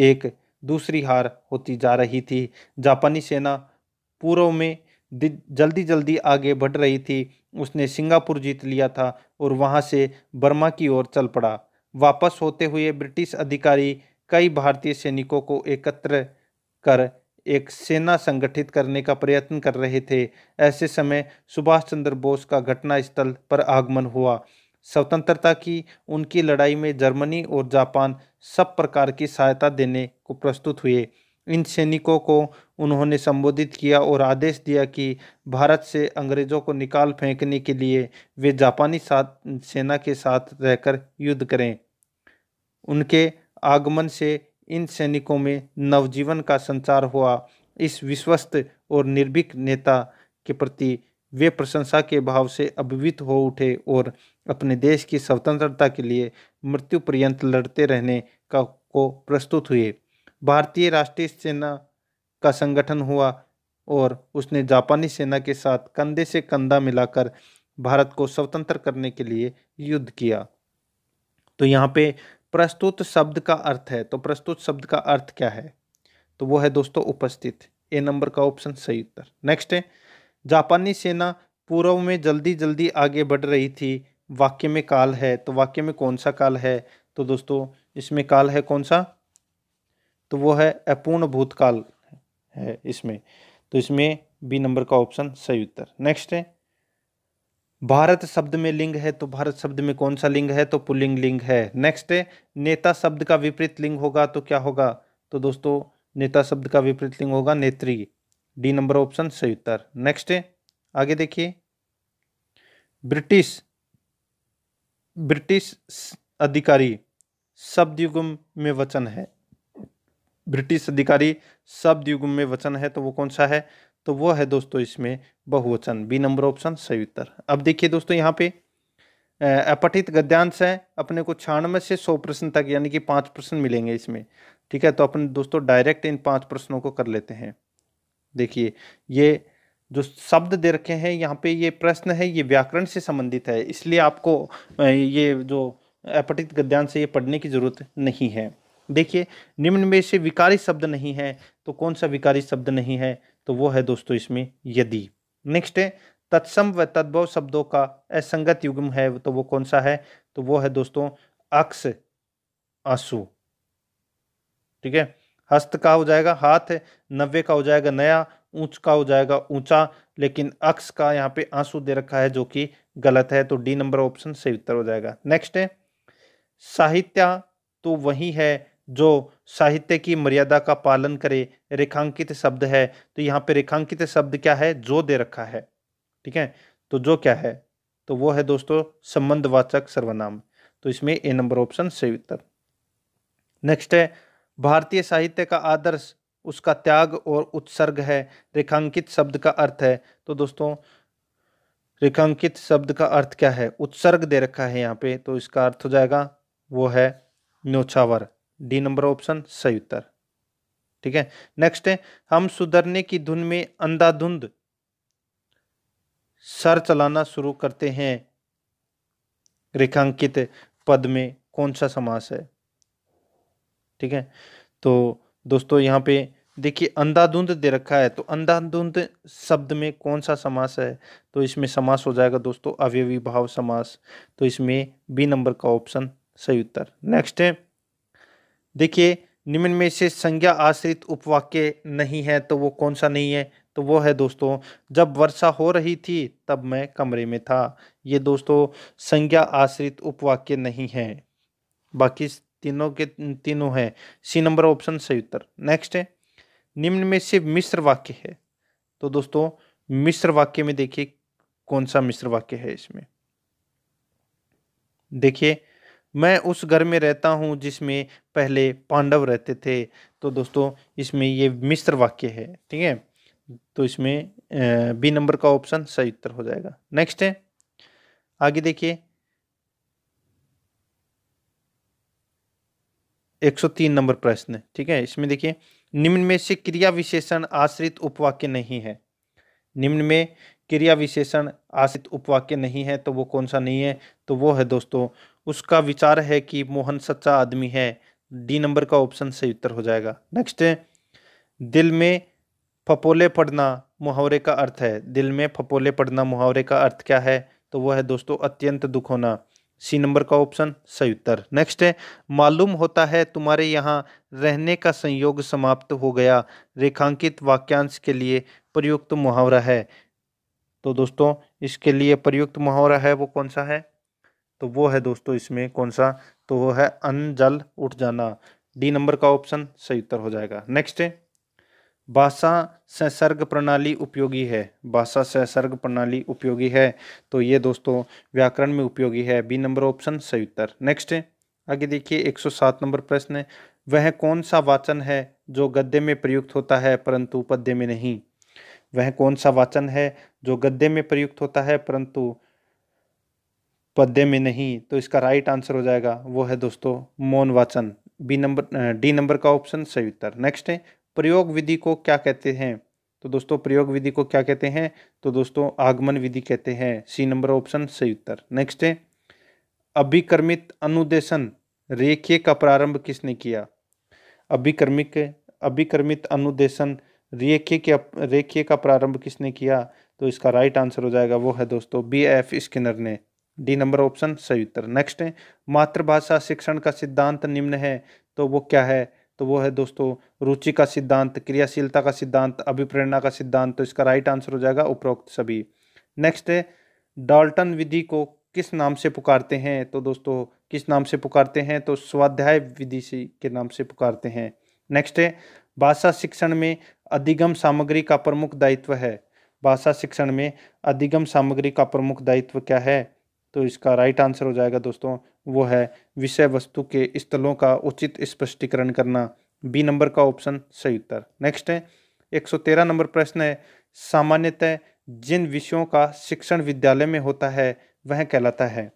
Speaker 1: एक दूसरी हार होती जा रही थी जापानी सेना पूर्व में जल्दी जल्दी आगे बढ़ रही थी उसने सिंगापुर जीत लिया था और वहाँ से बर्मा की ओर चल पड़ा वापस होते हुए ब्रिटिश अधिकारी कई भारतीय सैनिकों को एकत्र कर एक सेना संगठित करने का प्रयत्न कर रहे थे ऐसे समय सुभाष चंद्र बोस का घटनास्थल पर आगमन हुआ स्वतंत्रता की उनकी लड़ाई में जर्मनी और जापान सब प्रकार की सहायता देने को प्रस्तुत हुए इन सैनिकों को उन्होंने संबोधित किया और आदेश दिया कि भारत से अंग्रेज़ों को निकाल फेंकने के लिए वे जापानी साथ सेना के साथ रहकर युद्ध करें उनके आगमन से इन सैनिकों में नवजीवन का संचार हुआ इस विश्वस्त और निर्भीक नेता के प्रति वे प्रशंसा के भाव से अभिभूत हो उठे और अपने देश की स्वतंत्रता के लिए मृत्यु पर्यंत लड़ते रहने का को प्रस्तुत हुए भारतीय राष्ट्रीय सेना का संगठन हुआ और उसने जापानी सेना के साथ कंधे से कंधा मिलाकर भारत को स्वतंत्र करने के लिए युद्ध किया तो यहाँ पे प्रस्तुत शब्द का अर्थ है तो प्रस्तुत शब्द का अर्थ क्या है तो वो है दोस्तों उपस्थित ए नंबर का ऑप्शन सही उत्तर नेक्स्ट है जापानी सेना पूर्व में जल्दी जल्दी आगे बढ़ रही थी वाक्य में काल है तो वाक्य में कौन सा काल है तो दोस्तों इसमें काल है कौन सा तो वो है अपूर्ण भूतकाल है इसमें तो इसमें बी नंबर का ऑप्शन सही उत्तर नेक्स्ट है भारत शब्द में लिंग है तो भारत शब्द में कौन सा लिंग है तो पुलिंग लिंग है नेक्स्ट है नेता शब्द का विपरीत लिंग होगा तो क्या होगा तो दोस्तों नेता शब्द का विपरीत लिंग होगा नेत्री डी नंबर ऑप्शन सही उत्तर नेक्स्ट है आगे देखिए ब्रिटिश ब्रिटिश अधिकारी शब्द युग में वचन है ब्रिटिश अधिकारी सब युगम में वचन है तो वो कौन सा है तो वो है दोस्तों इसमें बहुवचन बी नंबर ऑप्शन सही उत्तर अब देखिए दोस्तों यहाँ पे अपठित गद्यांश है अपने को छियानवे से सौ प्रश्न तक यानी कि पाँच प्रश्न मिलेंगे इसमें ठीक है तो अपन दोस्तों डायरेक्ट इन पाँच प्रश्नों को कर लेते हैं देखिए ये जो शब्द दे रखे हैं यहाँ पे ये प्रश्न है ये व्याकरण से संबंधित है इसलिए आपको ये जो अपठित गद्यांश है ये पढ़ने की ज़रूरत नहीं है देखिए निम्न में से विकारी शब्द नहीं है तो कौन सा विकारी शब्द नहीं है तो वो है दोस्तों इसमें यदि नेक्स्ट है तत्सम व तद्भव शब्दों का असंगत युग्म है तो वो कौन सा है तो वो है दोस्तों अक्ष आंसू ठीक है हस्त का हो जाएगा हाथ नव्य का हो जाएगा नया ऊंच का हो जाएगा ऊंचा लेकिन अक्ष का यहाँ पे आंसू दे रखा है जो कि गलत है तो डी नंबर ऑप्शन सही उत्तर हो जाएगा नेक्स्ट है साहित्य तो वही है जो साहित्य की मर्यादा का पालन करे रेखांकित शब्द है तो यहाँ पे रेखांकित शब्द क्या है जो दे रखा है ठीक है तो जो क्या है तो वो है दोस्तों संबंधवाचक सर्वनाम तो इसमें ए नंबर ऑप्शन सही उत्तर नेक्स्ट है भारतीय साहित्य का आदर्श उसका त्याग और उत्सर्ग है रेखांकित शब्द का अर्थ है तो दोस्तों रेखांकित शब्द का अर्थ क्या है उत्सर्ग दे रखा है यहाँ पे तो इसका अर्थ हो जाएगा वो है न्योछावर डी नंबर ऑप्शन सही उत्तर ठीक है नेक्स्ट है हम सुधरने की धुन में अंधाधुंध सर चलाना शुरू करते हैं रेखांकित पद में कौन सा समास है ठीक है तो दोस्तों यहाँ पे देखिए अंधाधुंध दे रखा है तो अंधाधुंध शब्द में कौन सा समास है तो इसमें समास हो जाएगा दोस्तों अवयवी भाव समास तो इसमें बी नंबर का ऑप्शन सही उत्तर नेक्स्ट है देखिए निम्न में से संज्ञा आश्रित उपवाक्य नहीं है तो वो कौन सा नहीं है तो वो है दोस्तों जब वर्षा हो रही थी तब मैं कमरे में था ये दोस्तों संज्ञा आश्रित उपवाक्य नहीं है बाकी तीनों के तीनों है सी नंबर ऑप्शन सही उत्तर नेक्स्ट है निम्न में से मिश्र वाक्य है तो दोस्तों मिश्र वाक्य में देखिए कौन सा मिश्र वाक्य है इसमें देखिए मैं उस घर में रहता हूँ जिसमें पहले पांडव रहते थे तो दोस्तों इसमें ये मिस्र वाक्य है ठीक है तो इसमें बी नंबर का ऑप्शन सही उत्तर हो जाएगा नेक्स्ट है आगे देखिए 103 नंबर प्रश्न ठीक है इसमें देखिए निम्न में से क्रिया विशेषण आश्रित उपवाक्य नहीं है निम्न में क्रिया विशेषण आश्रित उपवाक्य नहीं है तो वो कौन सा नहीं है तो वो है दोस्तों उसका विचार है कि मोहन सच्चा आदमी है डी नंबर का ऑप्शन सही उत्तर हो जाएगा नेक्स्ट है दिल में फपोले पड़ना मुहावरे का अर्थ है दिल में फपोले पड़ना मुहावरे का अर्थ क्या है तो वह है दोस्तों अत्यंत दुख होना सी नंबर का ऑप्शन सही उत्तर नेक्स्ट है मालूम होता है तुम्हारे यहाँ रहने का संयोग समाप्त हो गया रेखांकित वाक्यांश के लिए प्रयुक्त मुहावरा है तो दोस्तों इसके लिए प्रयुक्त मुहावरा है वो कौन सा है तो वो है दोस्तों इसमें कौन सा तो वो है अनजल उठ जाना डी नंबर का ऑप्शन सही उत्तर हो जाएगा नेक्स्ट है भाषा संसर्ग प्रणाली उपयोगी है भाषा संसर्ग प्रणाली उपयोगी है तो ये दोस्तों व्याकरण में उपयोगी है बी नंबर ऑप्शन सही उत्तर नेक्स्ट है आगे देखिए 107 नंबर प्रश्न है वह कौन सा वाचन है जो गद्य में प्रयुक्त होता है परंतु पद्य में नहीं वह कौन सा वाचन है जो गद्य में प्रयुक्त होता है परंतु पद्य में नहीं तो इसका राइट आंसर हो जाएगा वो है दोस्तों मौन वाचन बी नंबर डी नंबर का ऑप्शन सही उत्तर नेक्स्ट है प्रयोग विधि को क्या कहते हैं तो दोस्तों प्रयोग विधि को क्या कहते हैं तो दोस्तों आगमन विधि कहते हैं सी नंबर ऑप्शन सही उत्तर नेक्स्ट है अभिक्रमित अनुदेशन रेखीय का प्रारंभ किसने किया अभिक्रमिक अभिक्रमित अनुदेशन रेखीय के रेखीय का प्रारंभ किसने किया तो इसका राइट आंसर हो जाएगा वो है दोस्तों बी एफ स्किनर ने डी नंबर ऑप्शन सही उत्तर नेक्स्ट है मातृभाषा शिक्षण का सिद्धांत निम्न है तो वो क्या है तो वो है दोस्तों रुचि का सिद्धांत क्रियाशीलता का सिद्धांत अभिप्रेरणा का सिद्धांत तो इसका राइट आंसर हो जाएगा उपरोक्त सभी नेक्स्ट है डाल्टन विधि को किस नाम से पुकारते हैं तो दोस्तों किस नाम से पुकारते हैं तो स्वाध्याय विधि से के नाम से पुकारते हैं नेक्स्ट है भाषा शिक्षण में अधिगम सामग्री का प्रमुख दायित्व है भाषा शिक्षण में अधिगम सामग्री का प्रमुख दायित्व क्या है तो इसका राइट आंसर हो जाएगा दोस्तों वो है विषय वस्तु के स्थलों का उचित स्पष्टीकरण करना बी नंबर का ऑप्शन सही उत्तर नेक्स्ट है 113 नंबर प्रश्न है सामान्यतः जिन विषयों का शिक्षण विद्यालय में होता है वह कहलाता है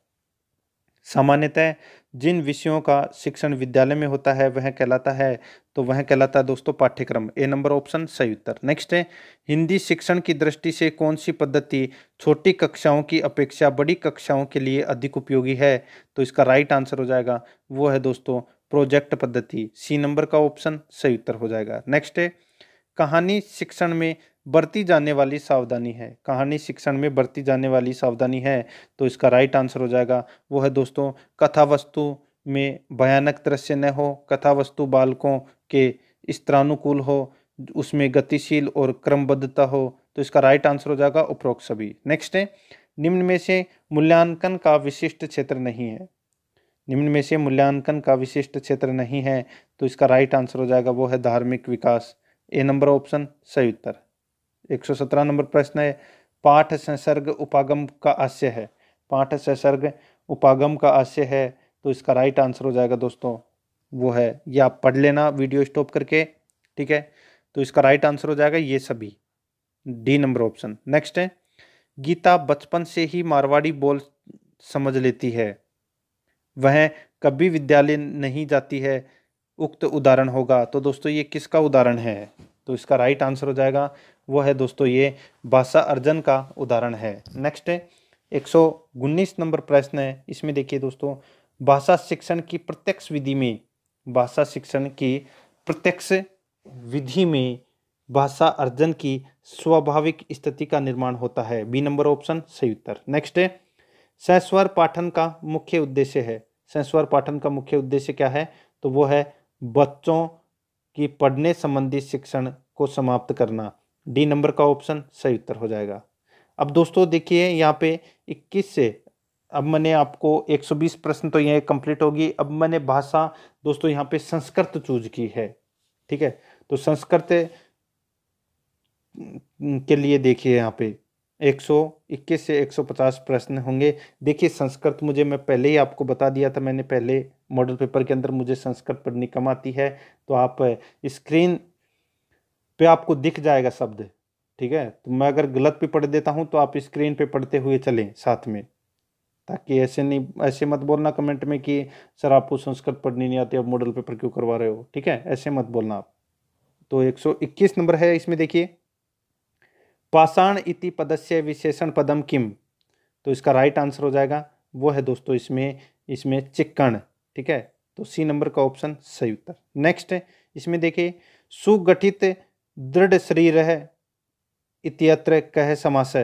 Speaker 1: सामान्यतः जिन विषयों का शिक्षण विद्यालय में होता है वह कहलाता है तो वह कहलाता है दोस्तों पाठ्यक्रम ए नंबर ऑप्शन सही उत्तर नेक्स्ट है हिंदी शिक्षण की दृष्टि से कौन सी पद्धति छोटी कक्षाओं की अपेक्षा बड़ी कक्षाओं के लिए अधिक उपयोगी है तो इसका राइट आंसर हो जाएगा वो है दोस्तों प्रोजेक्ट पद्धति सी नंबर का ऑप्शन सही उत्तर हो जाएगा नेक्स्ट है कहानी शिक्षण में बरती जाने वाली सावधानी है कहानी शिक्षण में बरती जाने वाली सावधानी है तो इसका राइट आंसर हो जाएगा वो है दोस्तों कथा वस्तु में भयानक दृश्य न हो कथा वस्तु बालकों के स्त्रानुकूल हो उसमें गतिशील और क्रमबद्धता हो तो इसका राइट आंसर हो जाएगा उपरोक्त सभी नेक्स्ट है निम्न में से मूल्यांकन का विशिष्ट क्षेत्र नहीं है निम्न में से मूल्यांकन का विशिष्ट क्षेत्र नहीं है तो इसका राइट आंसर हो जाएगा वो है धार्मिक विकास ए नंबर ऑप्शन सही उत्तर एक सौ सत्रह नंबर प्रश्न है पाठ संसर्ग उपागम का आशय है पाठ संसर्ग उपागम का आशय है तो इसका राइट आंसर हो जाएगा दोस्तों वो है ये आप पढ़ लेना वीडियो स्टॉप करके ठीक है तो इसका राइट आंसर हो जाएगा ये सभी डी नंबर ऑप्शन नेक्स्ट है गीता बचपन से ही मारवाड़ी बोल समझ लेती है वह कभी विद्यालय नहीं जाती है उक्त उदाहरण होगा तो दोस्तों ये किसका उदाहरण है तो इसका राइट आंसर हो जाएगा वो है दोस्तों ये भाषा अर्जन का उदाहरण है नेक्स्ट है एक सौ उन्नीस नंबर प्रश्न है इसमें देखिए दोस्तों भाषा शिक्षण की प्रत्यक्ष विधि में भाषा शिक्षण की प्रत्यक्ष विधि में भाषा अर्जन की स्वाभाविक स्थिति का निर्माण होता है बी नंबर ऑप्शन सही उत्तर नेक्स्ट है पाठन का मुख्य उद्देश्य है सहस्वर पाठन का मुख्य उद्देश्य क्या है तो वो है बच्चों की पढ़ने संबंधी शिक्षण को समाप्त करना डी नंबर का ऑप्शन सही उत्तर हो जाएगा अब दोस्तों देखिए यहाँ पे 21 से अब मैंने आपको 120 प्रश्न तो यह कंप्लीट होगी अब मैंने भाषा दोस्तों यहाँ पे संस्कृत चूज की है ठीक है तो संस्कृत के लिए देखिए यहाँ पे 121 से 150 प्रश्न होंगे देखिए संस्कृत मुझे मैं पहले ही आपको बता दिया था मैंने पहले मॉडल पेपर के अंदर मुझे संस्कृत पढ़नी कम आती है तो आप स्क्रीन पे आपको दिख जाएगा शब्द ठीक है तो मैं अगर गलत भी पढ़ देता हूँ तो आप स्क्रीन पे पढ़ते हुए चलें साथ में ताकि ऐसे नहीं ऐसे मत बोलना कमेंट में कि सर आपको संस्कृत पढ़नी नहीं आती आप मॉडल पेपर क्यों करवा रहे हो ठीक है ऐसे मत बोलना आप तो 121 नंबर है इसमें देखिए पाषाण इति पदस्य विशेषण पदम किम तो इसका राइट आंसर हो जाएगा वो है दोस्तों इसमें इसमें चिक्कण ठीक है तो सी नंबर का ऑप्शन सही उत्तर नेक्स्ट है इसमें देखिए सुगठित दृढ़ शरीर है इतियत्र कह समास है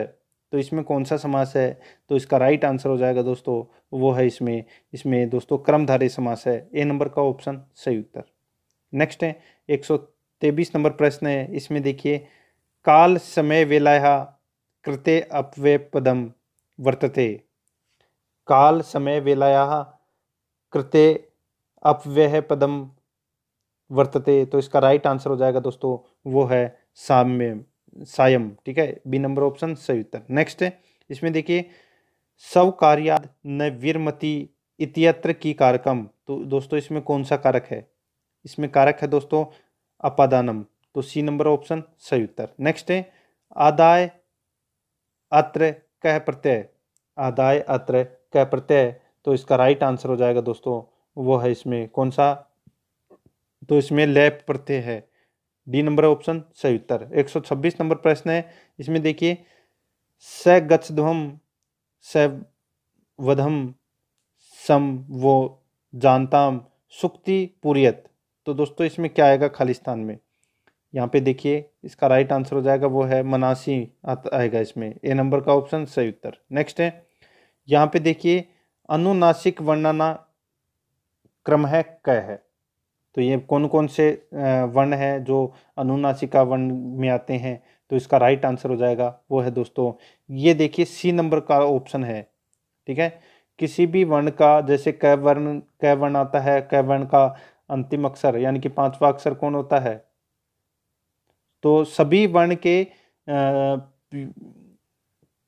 Speaker 1: तो इसमें कौन सा समास है तो इसका राइट आंसर हो जाएगा दोस्तों वो है इसमें इसमें दोस्तों क्रमधारी समास है ए नंबर का ऑप्शन सही उत्तर नेक्स्ट है एक नंबर प्रश्न है इसमें देखिए काल समय वेलाया कृते पदम वर्तते काल समय वेलाया कृते अपव्यय पदम वर्तते तो इसका राइट आंसर हो जाएगा दोस्तों वो है साम्य सायम ठीक है बी नंबर ऑप्शन सही उत्तर नेक्स्ट है इसमें देखिए सव कार्याद न वीरमति इतियत्र की कारकम तो दोस्तों इसमें कौन सा कारक है इसमें कारक है दोस्तों अपादानम तो सी नंबर ऑप्शन सही उत्तर नेक्स्ट है आदाय अत्र कह प्रत्यय आदाय अत्र कह प्रत्यय तो इसका राइट आंसर हो जाएगा दोस्तों वो है इसमें कौन सा तो इसमें लैप प्रत्यय है डी नंबर ऑप्शन सही उत्तर 126 नंबर प्रश्न है इसमें देखिए स गच्छध्वम स वधम सम वो जानताम सुक्ति पूरियत तो दोस्तों इसमें क्या आएगा खालिस्तान में यहाँ पे देखिए इसका राइट आंसर हो जाएगा वो है मनासी आएगा इसमें ए नंबर का ऑप्शन सही उत्तर नेक्स्ट है यहाँ पे देखिए अनुनासिक वर्णना क्रम है क है तो ये कौन कौन से वर्ण है जो अनुनासिका वर्ण में आते हैं तो इसका राइट आंसर हो जाएगा वो है दोस्तों ये देखिए सी नंबर का ऑप्शन है ठीक है किसी भी वर्ण का जैसे क वर्ण क वर्ण आता है क वर्ण का अंतिम अक्षर यानी कि पांचवा अक्षर कौन होता है तो सभी वर्ण के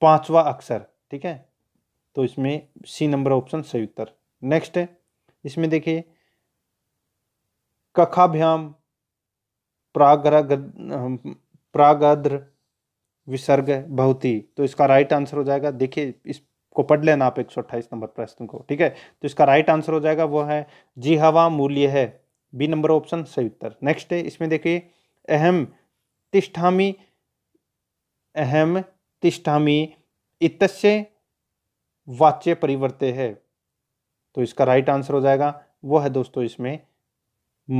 Speaker 1: पांचवा अक्षर ठीक है तो इसमें सी नंबर ऑप्शन सही उत्तर नेक्स्ट है इसमें देखिए कखाभ्याम प्रागर प्रागद्र विसर्ग भवती तो इसका राइट आंसर हो जाएगा देखिए इसको पढ़ लेना आप 128 नंबर प्रश्न को ठीक है तो इसका राइट आंसर हो जाएगा वो है जी हवा मूल्य है बी नंबर ऑप्शन सही उत्तर नेक्स्ट है इसमें देखिए अहम तिष्ठामी अहम तिष्ठामी इतस्य वाच्य परिवर्ते है तो इसका राइट आंसर हो जाएगा वो है दोस्तों इसमें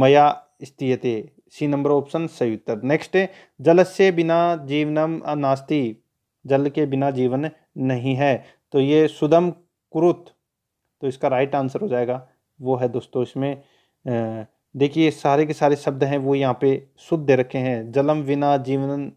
Speaker 1: मया स्थियते सी नंबर ऑप्शन सही उत्तर नेक्स्ट जल से बिना जीवनम नास्ति जल के बिना जीवन नहीं है तो ये सुदम कुरुत तो इसका राइट आंसर हो जाएगा वो है दोस्तों इसमें देखिए सारे के सारे शब्द हैं वो यहाँ पे शुद्ध दे रखे हैं जलम बिना जीवन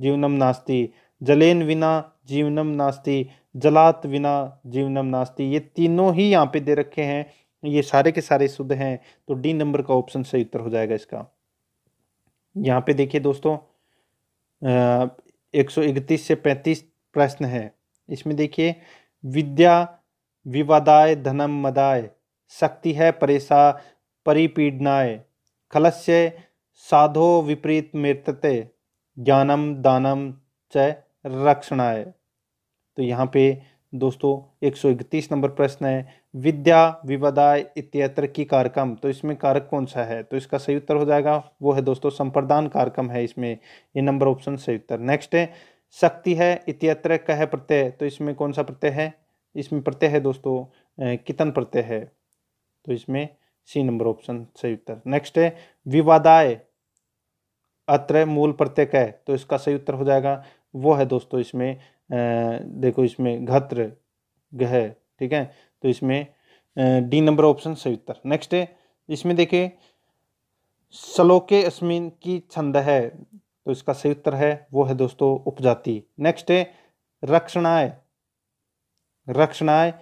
Speaker 1: जीवनम नास्ति जलेन बिना जीवनम नास्ति जलात विना जीवनम नास्ती ये तीनों ही यहाँ पे दे रखे हैं ये सारे के सारे शुद्ध हैं तो डी नंबर का ऑप्शन सही उत्तर हो जाएगा इसका यहाँ पे देखिए दोस्तों एक सौ इकतीस से पैंतीस प्रश्न है इसमें देखिए विद्या विवादाय धनम मदाय शक्ति है परेशा परिपीडनाय खलस्य साधो विपरीत मृतते ज्ञानम दानम च रक्षणाय तो यहाँ पे दोस्तों एक सौ इकतीस नंबर प्रश्न है विद्या विवादाय इत्यत्र की कार्यक्रम तो इसमें कारक कौन सा है तो इसका सही उत्तर हो जाएगा वो है दोस्तों संप्रदान कार्यक्रम है इसमें ये नंबर ऑप्शन सही उत्तर नेक्स्ट है शक्ति है इत्यत्र कह प्रत्यय तो इसमें कौन सा प्रत्यय है इसमें प्रत्यय है दोस्तों कितन प्रत्यय है तो इसमें सी नंबर ऑप्शन सही उत्तर नेक्स्ट है विवादाय अत्र मूल प्रत्यय कह तो इसका सही उत्तर हो जाएगा वो है दोस्तों इसमें देखो इसमें घत्र गह ठीक है तो इसमें डी नंबर ऑप्शन सही उत्तर नेक्स्ट है इसमें देखिए सलोके अस्मिन की छंद है तो इसका सही उत्तर है वो है दोस्तों उपजाति नेक्स्ट है रक्षणाय रक्षणाय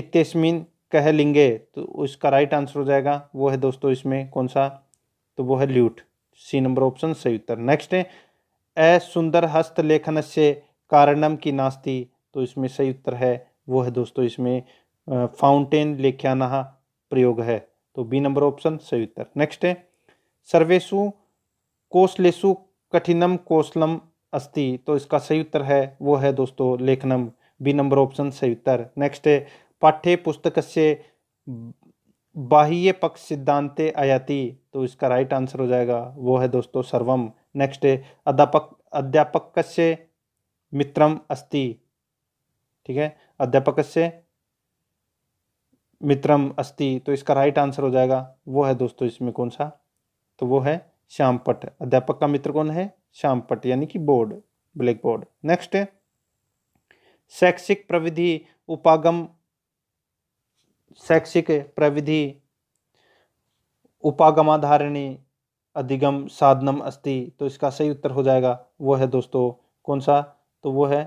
Speaker 1: इतमिन कह लिंगे तो उसका राइट आंसर हो जाएगा वो है दोस्तों इसमें कौन सा तो वो है ल्यूट सी नंबर ऑप्शन सही उत्तर नेक्स्ट है असुंदर हस्त लेखन से कारणम की नास्ती तो इसमें सही उत्तर है वो है दोस्तों इसमें फाउंटेन लेख्याना प्रयोग है तो बी नंबर ऑप्शन सही उत्तर नेक्स्ट है सर्वेशु कोसलेशु कठिनम कोसलम अस्ति तो इसका सही उत्तर है वो है दोस्तों लेखनम बी नंबर ऑप्शन सही उत्तर नेक्स्ट है पाठ्य पुस्तक से बाह्य पक्ष सिद्धांते आयाति तो इसका राइट आंसर हो जाएगा वो है दोस्तों सर्वम नेक्स्ट है अध्यापक अध्यापक से मित्रम अस्ति ठीक है अध्यापक से मित्रम अस्ति तो इसका राइट आंसर हो जाएगा वो है दोस्तों इसमें कौन सा तो वो है श्यामपट अध्यापक का मित्र कौन है श्यामपट यानी कि बोर्ड ब्लैक बोर्ड नेक्स्ट है शैक्षिक प्रविधि उपागम शैक्षिक प्रविधि उपागमाधारिणी अधिगम साधनम अस्ति तो इसका सही उत्तर हो जाएगा वो है दोस्तों कौन सा तो वो है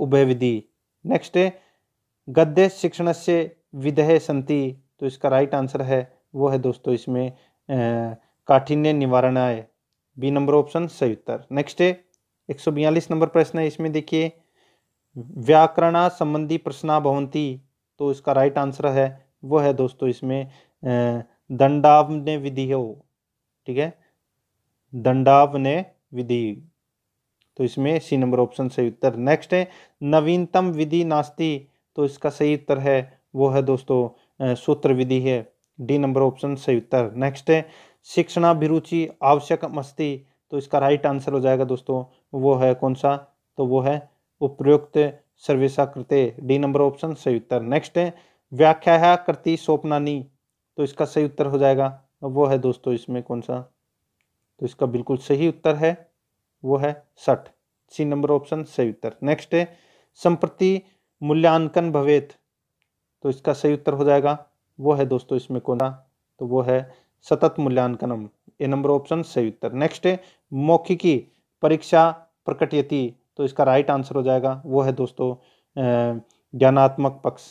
Speaker 1: उभय विधि नेक्स्ट है गद्य शिक्षण से विधेय संति तो इसका राइट आंसर है वो है दोस्तों इसमें काठिन्य आय बी नंबर ऑप्शन सही उत्तर नेक्स्ट है एक सौ बयालीस नंबर प्रश्न है इसमें देखिए व्याकरणा संबंधी प्रश्ना भवंती तो इसका राइट आंसर है वो है दोस्तों इसमें दंडावने विधि हो ठीक है दंडावने विधि तो इसमें सी नंबर ऑप्शन सही उत्तर नेक्स्ट है नवीनतम विधि नास्ती तो इसका सही उत्तर है वो है दोस्तों सूत्र विधि है डी नंबर ऑप्शन सही उत्तर नेक्स्ट है शिक्षणाभिरुचि आवश्यक मस्ती तो इसका राइट आंसर हो जाएगा दोस्तों वो है कौन सा तो वो है उपयुक्त सर्वेशा कृत्य डी नंबर ऑप्शन सही उत्तर नेक्स्ट है व्याख्या कृति सोपनानी तो इसका सही उत्तर हो जाएगा वो है दोस्तों इसमें कौन सा तो इसका बिल्कुल सही उत्तर है वो है सठ सी नंबर ऑप्शन सही उत्तर नेक्स्ट है संप्रति मूल्यांकन भवेत तो इसका सही उत्तर हो जाएगा वो है दोस्तों इसमें कौन सा तो वो है सतत मूल्यांकन ए नंबर ऑप्शन सही उत्तर नेक्स्ट है मौखिकी परीक्षा प्रकटयति तो इसका राइट आंसर हो जाएगा वो है दोस्तों ज्ञानात्मक पक्ष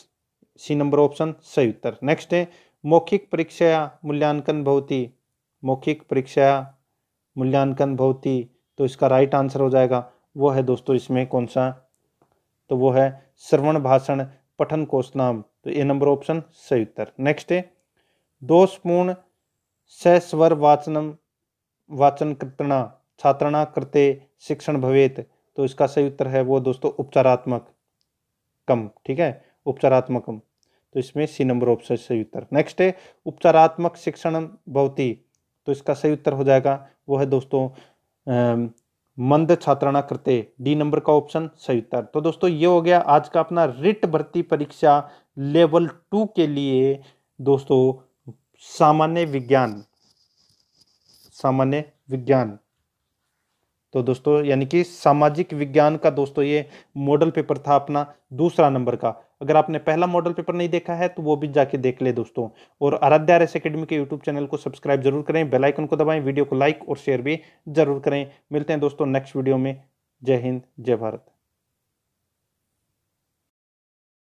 Speaker 1: सी नंबर ऑप्शन सही उत्तर नेक्स्ट है मौखिक परीक्षा मूल्यांकन भवती मौखिक परीक्षा मूल्यांकन भवती तो इसका राइट आंसर हो जाएगा वो है दोस्तों इसमें कौन सा तो वो है श्रवण भाषण पठन कोश नाम तो ये नंबर ऑप्शन सही उत्तर नेक्स्ट है दोषपूर्ण सस्वर वाचनम वाचन कृतना छात्रणा कृते शिक्षण भवेत तो इसका सही उत्तर है वो दोस्तों उपचारात्मक कम ठीक है उपचारात्मक तो इसमें सी नंबर ऑप्शन सही उत्तर नेक्स्ट है उपचारात्मक शिक्षण भवती तो इसका सही उत्तर हो जाएगा वो है दोस्तों मंद छात्राणा करते डी नंबर का ऑप्शन सही उत्तर तो दोस्तों ये हो गया आज का अपना रिट भर्ती परीक्षा लेवल टू के लिए दोस्तों सामान्य विज्ञान सामान्य विज्ञान तो दोस्तों यानी कि सामाजिक विज्ञान का दोस्तों ये मॉडल पेपर था अपना दूसरा नंबर का अगर आपने पहला मॉडल पेपर नहीं देखा है तो वो भी जाके देख ले दोस्तों और आराध्या आर एस अकेडमी के यूट्यूब चैनल को सब्सक्राइब जरूर करें बेलाइकन को दबाएं वीडियो को लाइक और शेयर भी जरूर करें मिलते हैं दोस्तों नेक्स्ट वीडियो में जय हिंद जय भारत